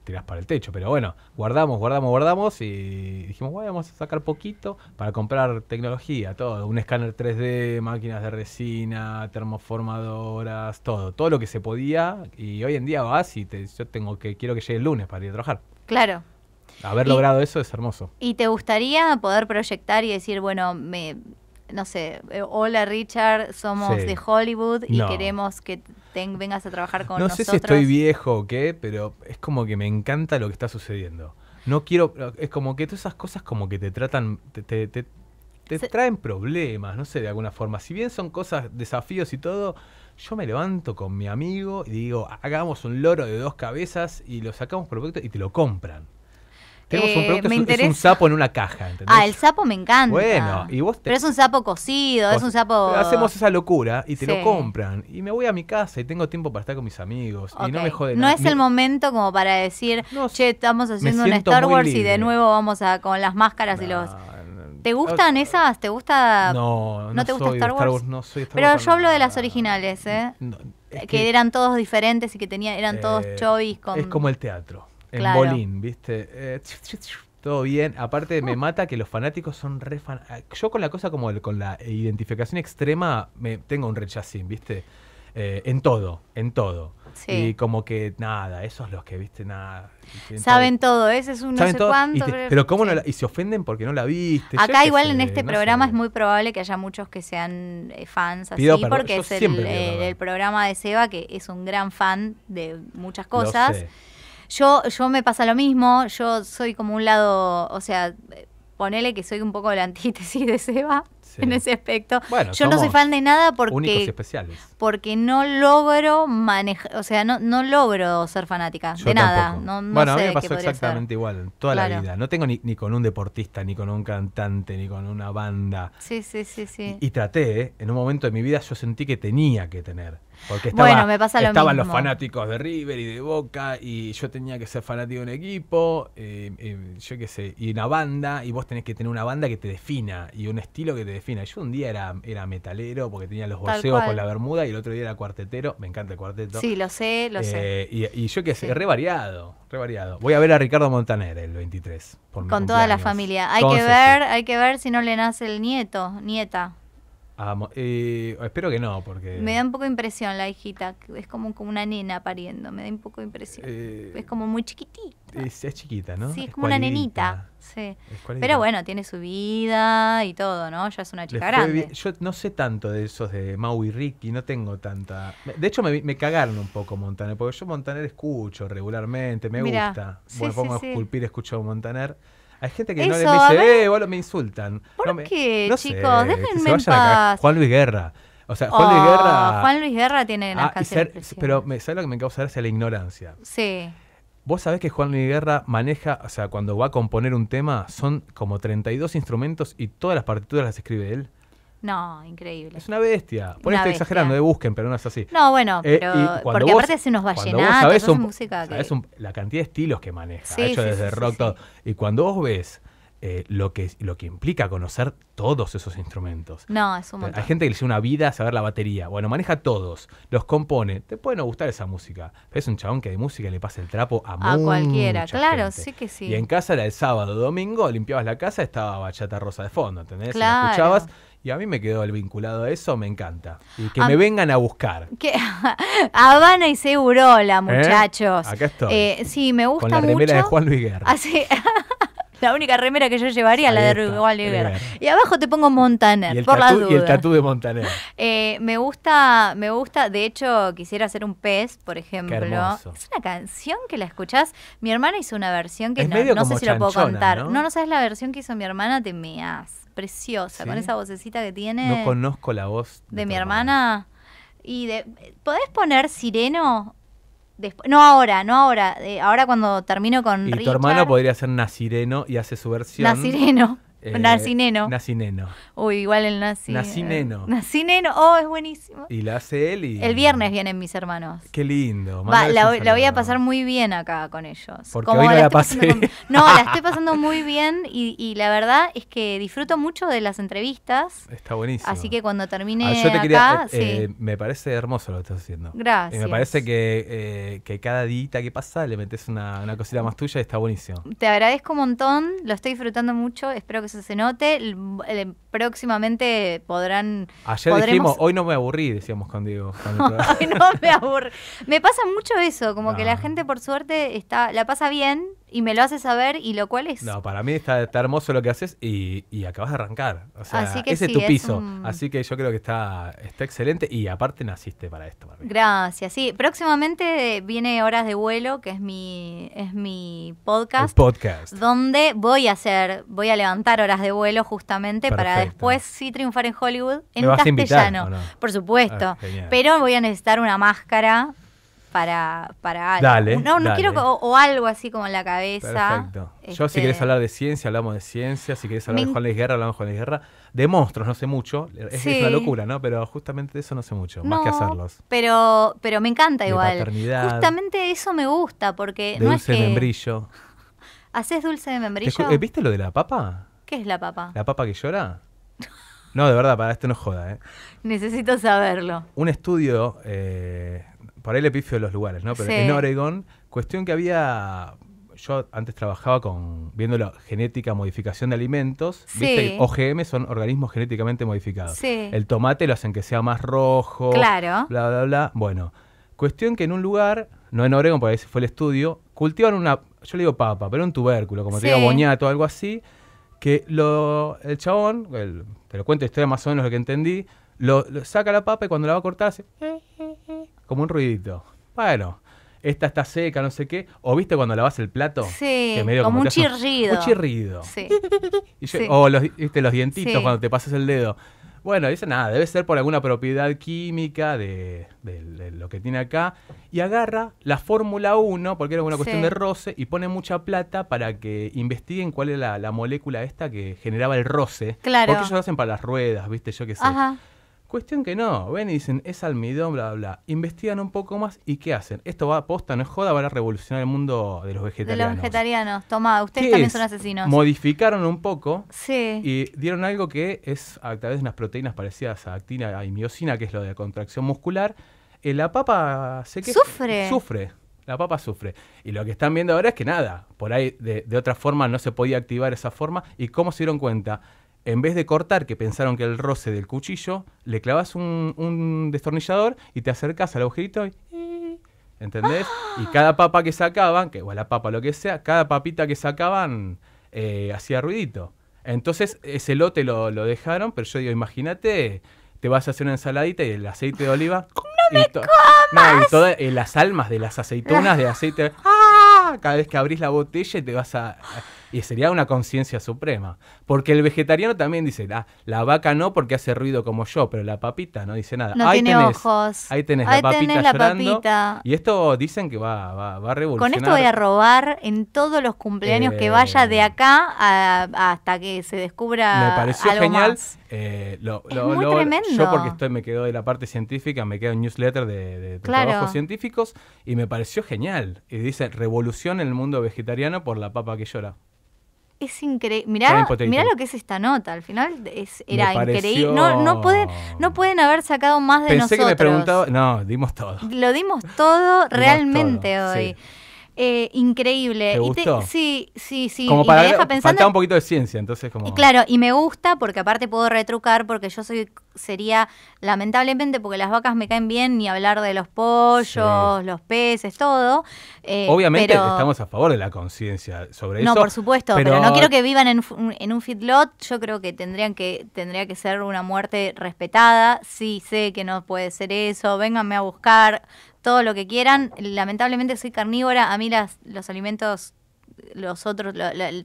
tiras para el techo, pero bueno, guardamos, guardamos, guardamos y dijimos, bueno, vamos a sacar poquito para comprar tecnología, todo, un escáner 3D, máquinas de resina, termoformadoras, todo, todo lo que se podía. Y hoy en día vas y yo tengo que, quiero que llegue el lunes para ir a trabajar. Claro. Haber logrado eso es hermoso. ¿Y te gustaría poder proyectar y decir, bueno, me no sé, eh, hola Richard, somos de Hollywood y queremos que vengas a trabajar con nosotros. No sé si estoy viejo o qué, pero es como que me encanta lo que está sucediendo. No quiero, es como que todas esas cosas como que te tratan, te, te, te, traen problemas, no sé, de alguna forma. Si bien son cosas, desafíos y todo, yo me levanto con mi amigo y digo, hagamos un loro de dos cabezas y lo sacamos perfecto y te lo compran. Tenemos eh, un es, un sapo en una caja. Ah, el sapo me encanta. Bueno, y vos te... Pero es un sapo cocido, es un sapo... Hacemos esa locura y te lo compran. Y me voy a mi casa y tengo tiempo para estar con mis amigos. Y no me jode. No es el momento como para decir, che, estamos haciendo un Star Wars y de nuevo vamos a con las máscaras y los... ¿Te gustan esas? ¿Te gusta? No, no, ¿no te gusta Star Wars. Star Wars no soy Star Pero yo hablo de las originales, ¿eh? que, eran todos diferentes y que tenían, eran todos eh, chovis con. Es como el teatro en bolín, ¿viste? Eh, todo bien. Aparte, me mm. mata que los fanáticos son re ah, Yo con la cosa como con la identificación extrema me tengo un rechazín, ¿viste? Eh, en todo, en todo. Y como que nada, esos los que, viste, nada. Saben todo, ese es un no sé cuánto. pero, ¿cómo no Y se ofenden porque no la viste. Acá, igual en este programa es muy probable que haya muchos que sean eh, fans así, porque es el, programa de Seba, que es un gran fan de muchas cosas. Yo, yo me pasa lo mismo, yo soy como un lado, o sea, ponele que soy un poco la antítesis de Seba en ese aspecto. Bueno, yo no soy fan de nada porque únicos especiales. porque no logro manejar, o sea, no, logro ser fanática de nada. bueno, a mí me pasó exactamente igual toda la vida. No tengo ni, con un deportista, ni con un cantante, ni con una banda. Sí, sí, sí, sí. Y, traté, en un momento de mi vida yo sentí que tenía que tener. Porque bueno, me estaban los fanáticos de River y de Boca, y yo tenía que ser fanático de un equipo, eh, eh, yo qué sé, y una banda, y vos tenés que tener una banda que te defina, y un estilo que te defina. Yo un día era, era metalero porque tenía los boxeos con la bermuda, y el otro día era cuartetero, me encanta el cuarteto. Sí, lo sé, lo sé. Eh, y, yo qué sé, re variado, re variado. Voy a ver a Ricardo Montaner el 23. con toda la familia. Hay que ver, hay que ver si no le nace el nieto, nieta espero que no, porque... Me da un poco de impresión la hijita, es como, como una nena pariendo, me da un poco de impresión. Eh, es como muy chiquitita. Es, chiquita, ¿no? Sí, es, como una nenita. Sí. Pero bueno, tiene su vida y todo, ¿no? Ya es una chica grande. Yo no sé tanto de esos de Maui y Ricky, no tengo tanta... De hecho, me, cagaron un poco Montaner, porque yo Montaner escucho regularmente, me gusta. Sí, a esculpir, escucho Montaner. Hay gente que no le dice, eh, me insultan. ¿Por qué, chicos? déjenme en paz. Juan Luis Guerra. O sea, Juan Luis oh, Guerra. Juan Luis Guerra tiene la ah, canción. Pero me, ¿sabes lo que me causa gracia? La ignorancia. Sí. Vos sabés que Juan Luis Guerra maneja, o sea, cuando va a componer un tema, son como 32 instrumentos y todas las partituras las escribe él. No, increíble. Es una bestia. Por exagerando, de eh, busquen, pero no es así. No, bueno, eh, pero porque aparte hace unos vallenatos, música sabes la cantidad de estilos que maneja, sí, hecho desde rock todo. Y cuando vos ves eh, lo, que, lo que implica conocer todos esos instrumentos. No, es un montón. Hay gente que le lleva una vida a saber la batería. Bueno, maneja todos, los compone. Te puede no gustar esa música. es un chabón que de música le pasa el trapo a, a cualquiera, claro, sí que sí. Y en casa era el sábado, domingo, limpiabas la casa, estaba bachata rosa de fondo, ¿entendés? escuchabas y a mí me quedó el vinculado a eso, me encanta. Y que me vengan a buscar. Habana y Segurola, ¿Eh? muchachos. Acá estoy. Eh, sí, me gusta. Con la remera de Juan Luis Así. Ah, la única remera que yo llevaría, la de Juan Y abajo te pongo Montaner, por la duda. Y el tatú de Montaner. Eh, me gusta, me gusta. De hecho, quisiera hacer un pez, por ejemplo. Es una canción que la escuchás. Mi hermana hizo una versión que no, sé si lo puedo contar. ¿no? no, sabes la versión que hizo mi hermana, te meas preciosa, con esa vocecita que tiene. No conozco la voz. De, mi hermana. Y de, ¿Podés poner Sireno? no ahora, no ahora. Eh, ahora cuando termino con. Y tu hermano podría ser sireno y hace su versión. sireno. Eh, Nacineno. Nacineno. Uy, igual el nazi. Nacineno. Eh, Nacineno, oh, es buenísimo. Y la hace él y... El viernes vienen mis hermanos. Qué lindo. la, voy a pasar muy bien acá con ellos. Porque hoy no la, No, la estoy pasando muy bien y, la verdad es que disfruto mucho de las entrevistas. Está buenísimo. Así que cuando termine ah, eh, eh, me parece hermoso lo que estás haciendo. Gracias. me parece que, cada día que pasa le metes una cosita más tuya y está buenísimo. Te agradezco un montón, lo estoy disfrutando mucho, espero que se note, eh, Próximamente podrán. Ayer dijimos, hoy no me aburrí, decíamos con Diego. hoy no me aburrí. Me pasa mucho eso, como que la gente, por suerte, está la pasa bien y me lo haces saber y lo cual es. No, para mí está, hermoso lo que haces y, y acabas de arrancar. O sea, ese es tu piso. Así que yo creo que está, está excelente y aparte naciste para esto. Gracias, sí. Próximamente viene Horas de Vuelo, que es mi, es mi podcast. podcast. Donde voy a hacer, voy a levantar Horas de Vuelo justamente para después sí triunfar en Hollywood en castellano. Invitar, Por supuesto. Ah, Pero voy a necesitar una máscara para, para algo. Dale, no, no quiero o, algo así como en la cabeza. Perfecto. Yo si este, querés hablar de ciencia, hablamos de ciencia, si querés hablar de Juan Luis Guerra, hablamos de Juan Guerra. De monstruos, no sé mucho, es, una locura, ¿no? Pero justamente de eso no sé mucho, más que hacerlos. Pero, pero me encanta igual. justamente eso me gusta, porque no es que... de membrillo. ¿Haces dulce de membrillo? Eh, ¿Viste lo de la papa? ¿Qué es la papa? ¿La papa que llora? No, de verdad, para esto no joda, ¿eh? Necesito saberlo. Un estudio eh, para ahí le de los lugares, ¿no? Pero en Oregon, cuestión que había yo antes trabajaba con viendo la genética modificación de alimentos. ¿Viste? OGM son organismos genéticamente modificados. El tomate lo hacen que sea más rojo. Claro. Bla, bla, bla. Bueno, cuestión que en un lugar, no en Oregon, porque ahí fue el estudio, cultivan una, yo le digo papa, pero un tubérculo, como te digo boñato o algo así, que lo, el chabón, te lo cuento, historia más o menos lo que entendí, lo, saca la papa y cuando la va a cortar eh, como un ruidito. Bueno, esta está seca, no sé qué. O viste cuando lavas el plato. Sí, como, un chirrido. Un chirrido. Sí. O los, ¿viste, los dientitos cuando te pasas el dedo. Bueno, dice nada, debe ser por alguna propiedad química de, lo que tiene acá. Y agarra la Fórmula 1, porque era una cuestión de roce, y pone mucha plata para que investiguen cuál era la, molécula esta que generaba el roce. Claro. Porque ellos lo hacen para las ruedas, viste, yo qué sé. Cuestión que no, ven y dicen, es almidón, bla, bla, bla. Investigan un poco más y ¿qué hacen? Esto va a posta, no es joda, van a revolucionar el mundo de los vegetarianos. De los vegetarianos, tomá, ustedes también son asesinos. Modificaron un poco sí. y dieron algo que es a través de unas proteínas parecidas a actina y miocina, que es lo de contracción muscular. Eh, la papa sé que Sufre. Sufre. La papa sufre. Y lo que están viendo ahora es que nada, por ahí de, de otra forma no se podía activar esa forma. ¿Y cómo se dieron cuenta? en vez de cortar, que pensaron que el roce del cuchillo, le clavas un, destornillador y te acercas al agujerito y... ¿Entendés? Y ¡Ah! cada papa que sacaban, que igual la papa lo que sea, cada papita que sacaban eh, hacía ruidito. Entonces ese lote lo, dejaron, pero yo digo, imagínate, te vas a hacer una ensaladita y el aceite de oliva... ¡No me comas! No, y todas eh, las almas de las aceitunas de aceite... ¡Ah! Cada vez que abrís la botella y te vas a... Y sería una conciencia suprema. Porque el vegetariano también dice, ah, la vaca no porque hace ruido como yo, pero la papita no dice nada. ahí tiene tenés, ojos. Ahí tenés la papita llorando. Y esto dicen que va, a revolucionar. Con esto voy a robar en todos los cumpleaños que vaya de eh. acá hasta que se descubra Me pareció algo genial. Más. Eh, tremendo. Yo porque estoy, me quedo de la parte científica, me quedo en newsletter de, trabajos científicos y me pareció genial. Y dice, revolución en el mundo vegetariano por la papa que llora es increíble. Mirá, lo que es esta nota. Al final es, era increíble. No, no, pueden, no pueden haber sacado más de nosotros. que me No, dimos todo. Lo dimos todo realmente hoy. Eh, increíble. Y te, sí, sí, sí. me deja pensando, faltaba un poquito de ciencia, entonces como... claro, y me gusta porque aparte puedo retrucar porque yo soy sería, lamentablemente, porque las vacas me caen bien, ni hablar de los pollos, los peces, todo. Eh, Obviamente estamos a favor de la conciencia sobre eso. No, por supuesto, pero, no quiero que vivan en, un feedlot. Yo creo que tendrían que, tendría que ser una muerte respetada. Sí, sé que no puede ser eso. Vénganme a buscar todo lo que quieran. Lamentablemente soy carnívora, a mí las, los alimentos, los otros,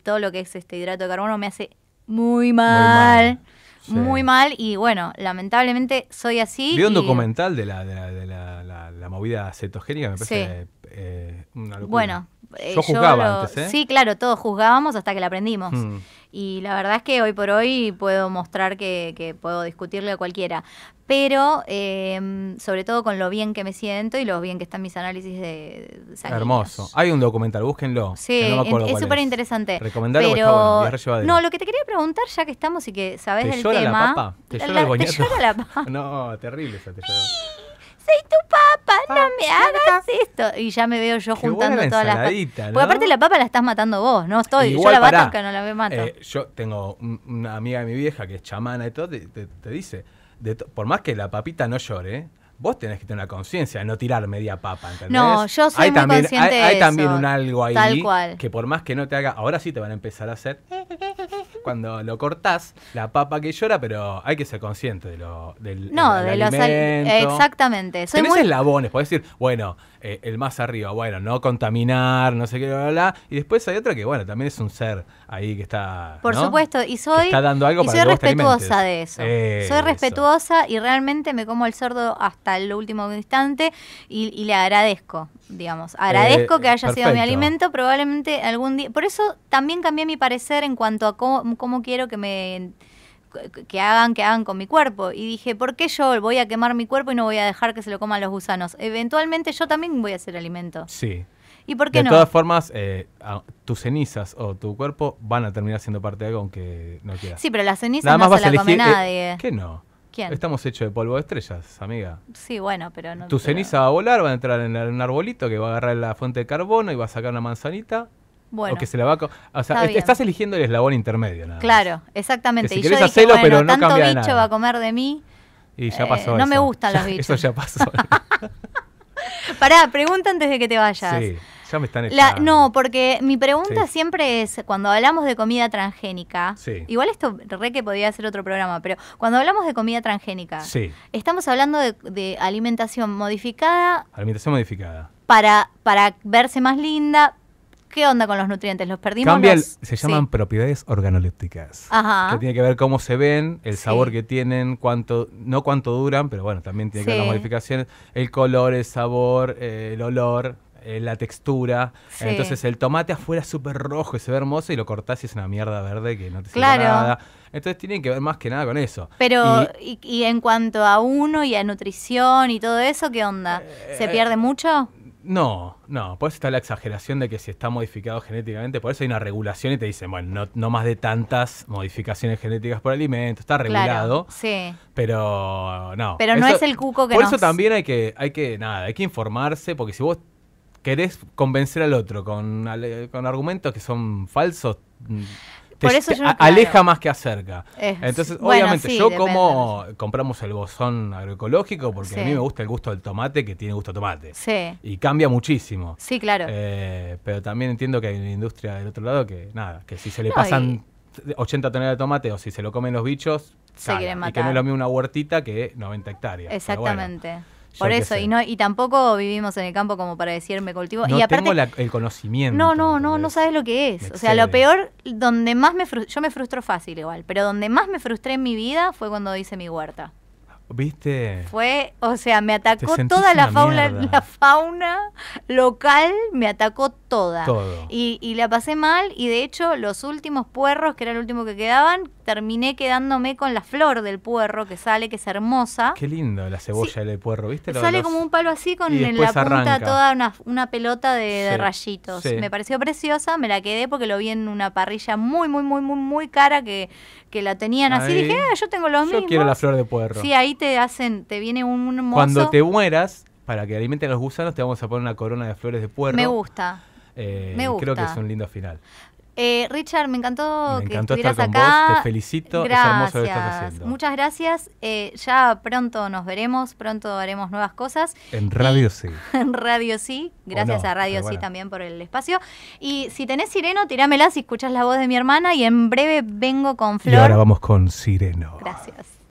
todo lo que es este hidrato de carbono me hace muy mal. Muy mal. y bueno, lamentablemente soy así. Vi un documental de la, de la, la, movida cetogénica, me parece eh, una locura. Bueno, eh, yo juzgaba antes, ¿eh? Sí, claro, todos juzgábamos hasta que la aprendimos. Mm. Y la verdad es que hoy por hoy puedo mostrar que, puedo discutirle a cualquiera. Pero em, sobre todo con lo bien que me siento y lo bien que están mis análisis de sanguíneos. Hermoso. Hay un documental, búsquenlo. Sí, no me es súper interesante. Recomendarlo pero, está No, lo que te quería preguntar, ya que estamos y que sabes La papa? ¿Te llora ¿te no, terrible esa te soy tu papa, no ah, me hagas esto. Y ya me veo yo juntando todas las papas. Porque aparte la papa la estás matando vos, no estoy. yo la bato que no la mato. Eh, yo tengo una amiga de mi vieja que es chamana y todo, te, dice, por más que la papita no llore, vos tenés que tener una conciencia, de no tirar media papa, ¿entendés? No, yo soy hay muy también, consciente hay, eso. hay también un algo ahí que por más que no te haga, ahora sí te van a empezar a hacer cuando lo cortás, la papa que llora, pero hay que ser consciente de lo del No, de los exactamente. Soy Tenés muy... eslabones, podés decir, bueno, eh, el más arriba, bueno, no contaminar, no sé qué, bla, bla, Y después hay otra que, bueno, también es un ser ahí que está. Por supuesto, y soy. y soy respetuosa de eso. soy respetuosa y realmente me como el sordo hasta el último instante y, le agradezco, digamos. Eh, agradezco que haya sido mi alimento, probablemente algún día. Por eso también cambié mi parecer en cuanto a cómo quiero que me que hagan, que hagan con mi cuerpo. Y dije, ¿por qué yo voy a quemar mi cuerpo y no voy a dejar que se lo coman los gusanos? Eventualmente yo también voy a hacer alimento. Sí. ¿Y por qué de no? De todas formas, eh, tus cenizas o tu cuerpo van a terminar siendo parte de algo aunque no quieras. Sí, pero las cenizas no se las come eh, nadie. ¿Qué no? ¿Quién? Estamos hechos de polvo de estrellas, amiga. Sí, bueno, pero no. Tu ceniza va a volar, va a entrar en un arbolito que va a agarrar la fuente de carbono y va a sacar una manzanita bueno, que se la va a O sea, estás eligiendo el eslabón intermedio, nada Claro, exactamente. y yo dije, no tanto bicho va a comer de mí. Y ya pasó. Eh, no me gustan los bichos. Eso ya pasó. Pará, pregunta antes de que te vayas. Sí, ya me están la, No, porque mi pregunta siempre es, cuando hablamos de comida transgénica, igual esto re que podría ser otro programa, pero cuando hablamos de comida transgénica, estamos hablando de, de alimentación modificada. Alimentación modificada. Para, para verse más linda, ¿Qué onda con los nutrientes? ¿Los perdimos? Cambian, se llaman propiedades organolépticas. Ajá. Que tiene que ver cómo se ven, el sabor que tienen, cuánto, no cuánto duran, pero bueno, también tiene que ver las modificaciones, el color, el sabor, el olor, eh, la textura. Entonces el tomate afuera es súper rojo y se ve hermoso y lo cortás y es una mierda verde que no te sirve nada. Entonces tienen que ver más que nada con eso. Pero, y, en cuanto a uno y a nutrición y todo eso, ¿qué onda? ¿Se eh, pierde mucho? No, no, por eso está la exageración de que si está modificado genéticamente, por eso hay una regulación y te dicen, bueno, no, más de tantas modificaciones genéticas por alimento, está regulado. sí. Pero no. Pero no es el cuco que Por eso también hay que, hay que, nada, hay que informarse, porque si vos querés convencer al otro con, con argumentos que son falsos, mm, eso aleja más que acerca. Entonces, obviamente, yo como compramos el bozón agroecológico porque a mí me gusta el gusto del tomate que tiene gusto a tomate. Sí. Y cambia muchísimo. Sí, claro. Eh, pero también entiendo que hay una industria del otro lado que, nada, que si se le pasan 80 toneladas de tomate o si se lo comen los bichos, se Y que no es lo mismo una huertita que 90 hectáreas. Exactamente. Por eso, y no y tampoco vivimos en el campo como para decir me cultivo. y aparte, tengo el conocimiento. No, no, no, no sabes lo que es. O sea, lo peor, donde más me yo me frustro fácil igual, pero donde más me frustré en mi vida fue cuando hice mi huerta. ¿Viste? Fue, o sea, me atacó toda la fauna, la fauna local, me atacó toda. Todo. Y, y, la pasé mal y de hecho los últimos puerros, que era el último que quedaban, terminé quedándome con la flor del puerro que sale, que es hermosa. Qué lindo la cebolla del puerro, ¿viste? sale como un palo así con en la punta toda una, pelota de, rayitos. Me pareció preciosa, me la quedé porque lo vi en una parrilla muy, muy, muy, muy, muy cara que que la tenían así, dije, ah, yo tengo los yo quiero la flor de puerro. Sí, ahí te hacen, te viene un, Cuando te mueras, para que alimenten los gusanos, te vamos a poner una corona de flores de puerro. Me gusta. Eh, Me gusta. Creo que es un lindo final. Eh, Richard, me encantó que estuvieras acá. Te felicito, Muchas gracias. Eh, ya pronto nos veremos, pronto haremos nuevas cosas. En Radio Sí. En Radio Sí, gracias a Radio Sí también por el espacio. Y si tenés Sireno, tirámela si escuchás la voz de mi hermana y en breve vengo con Flor. Y ahora vamos con Sireno. Gracias.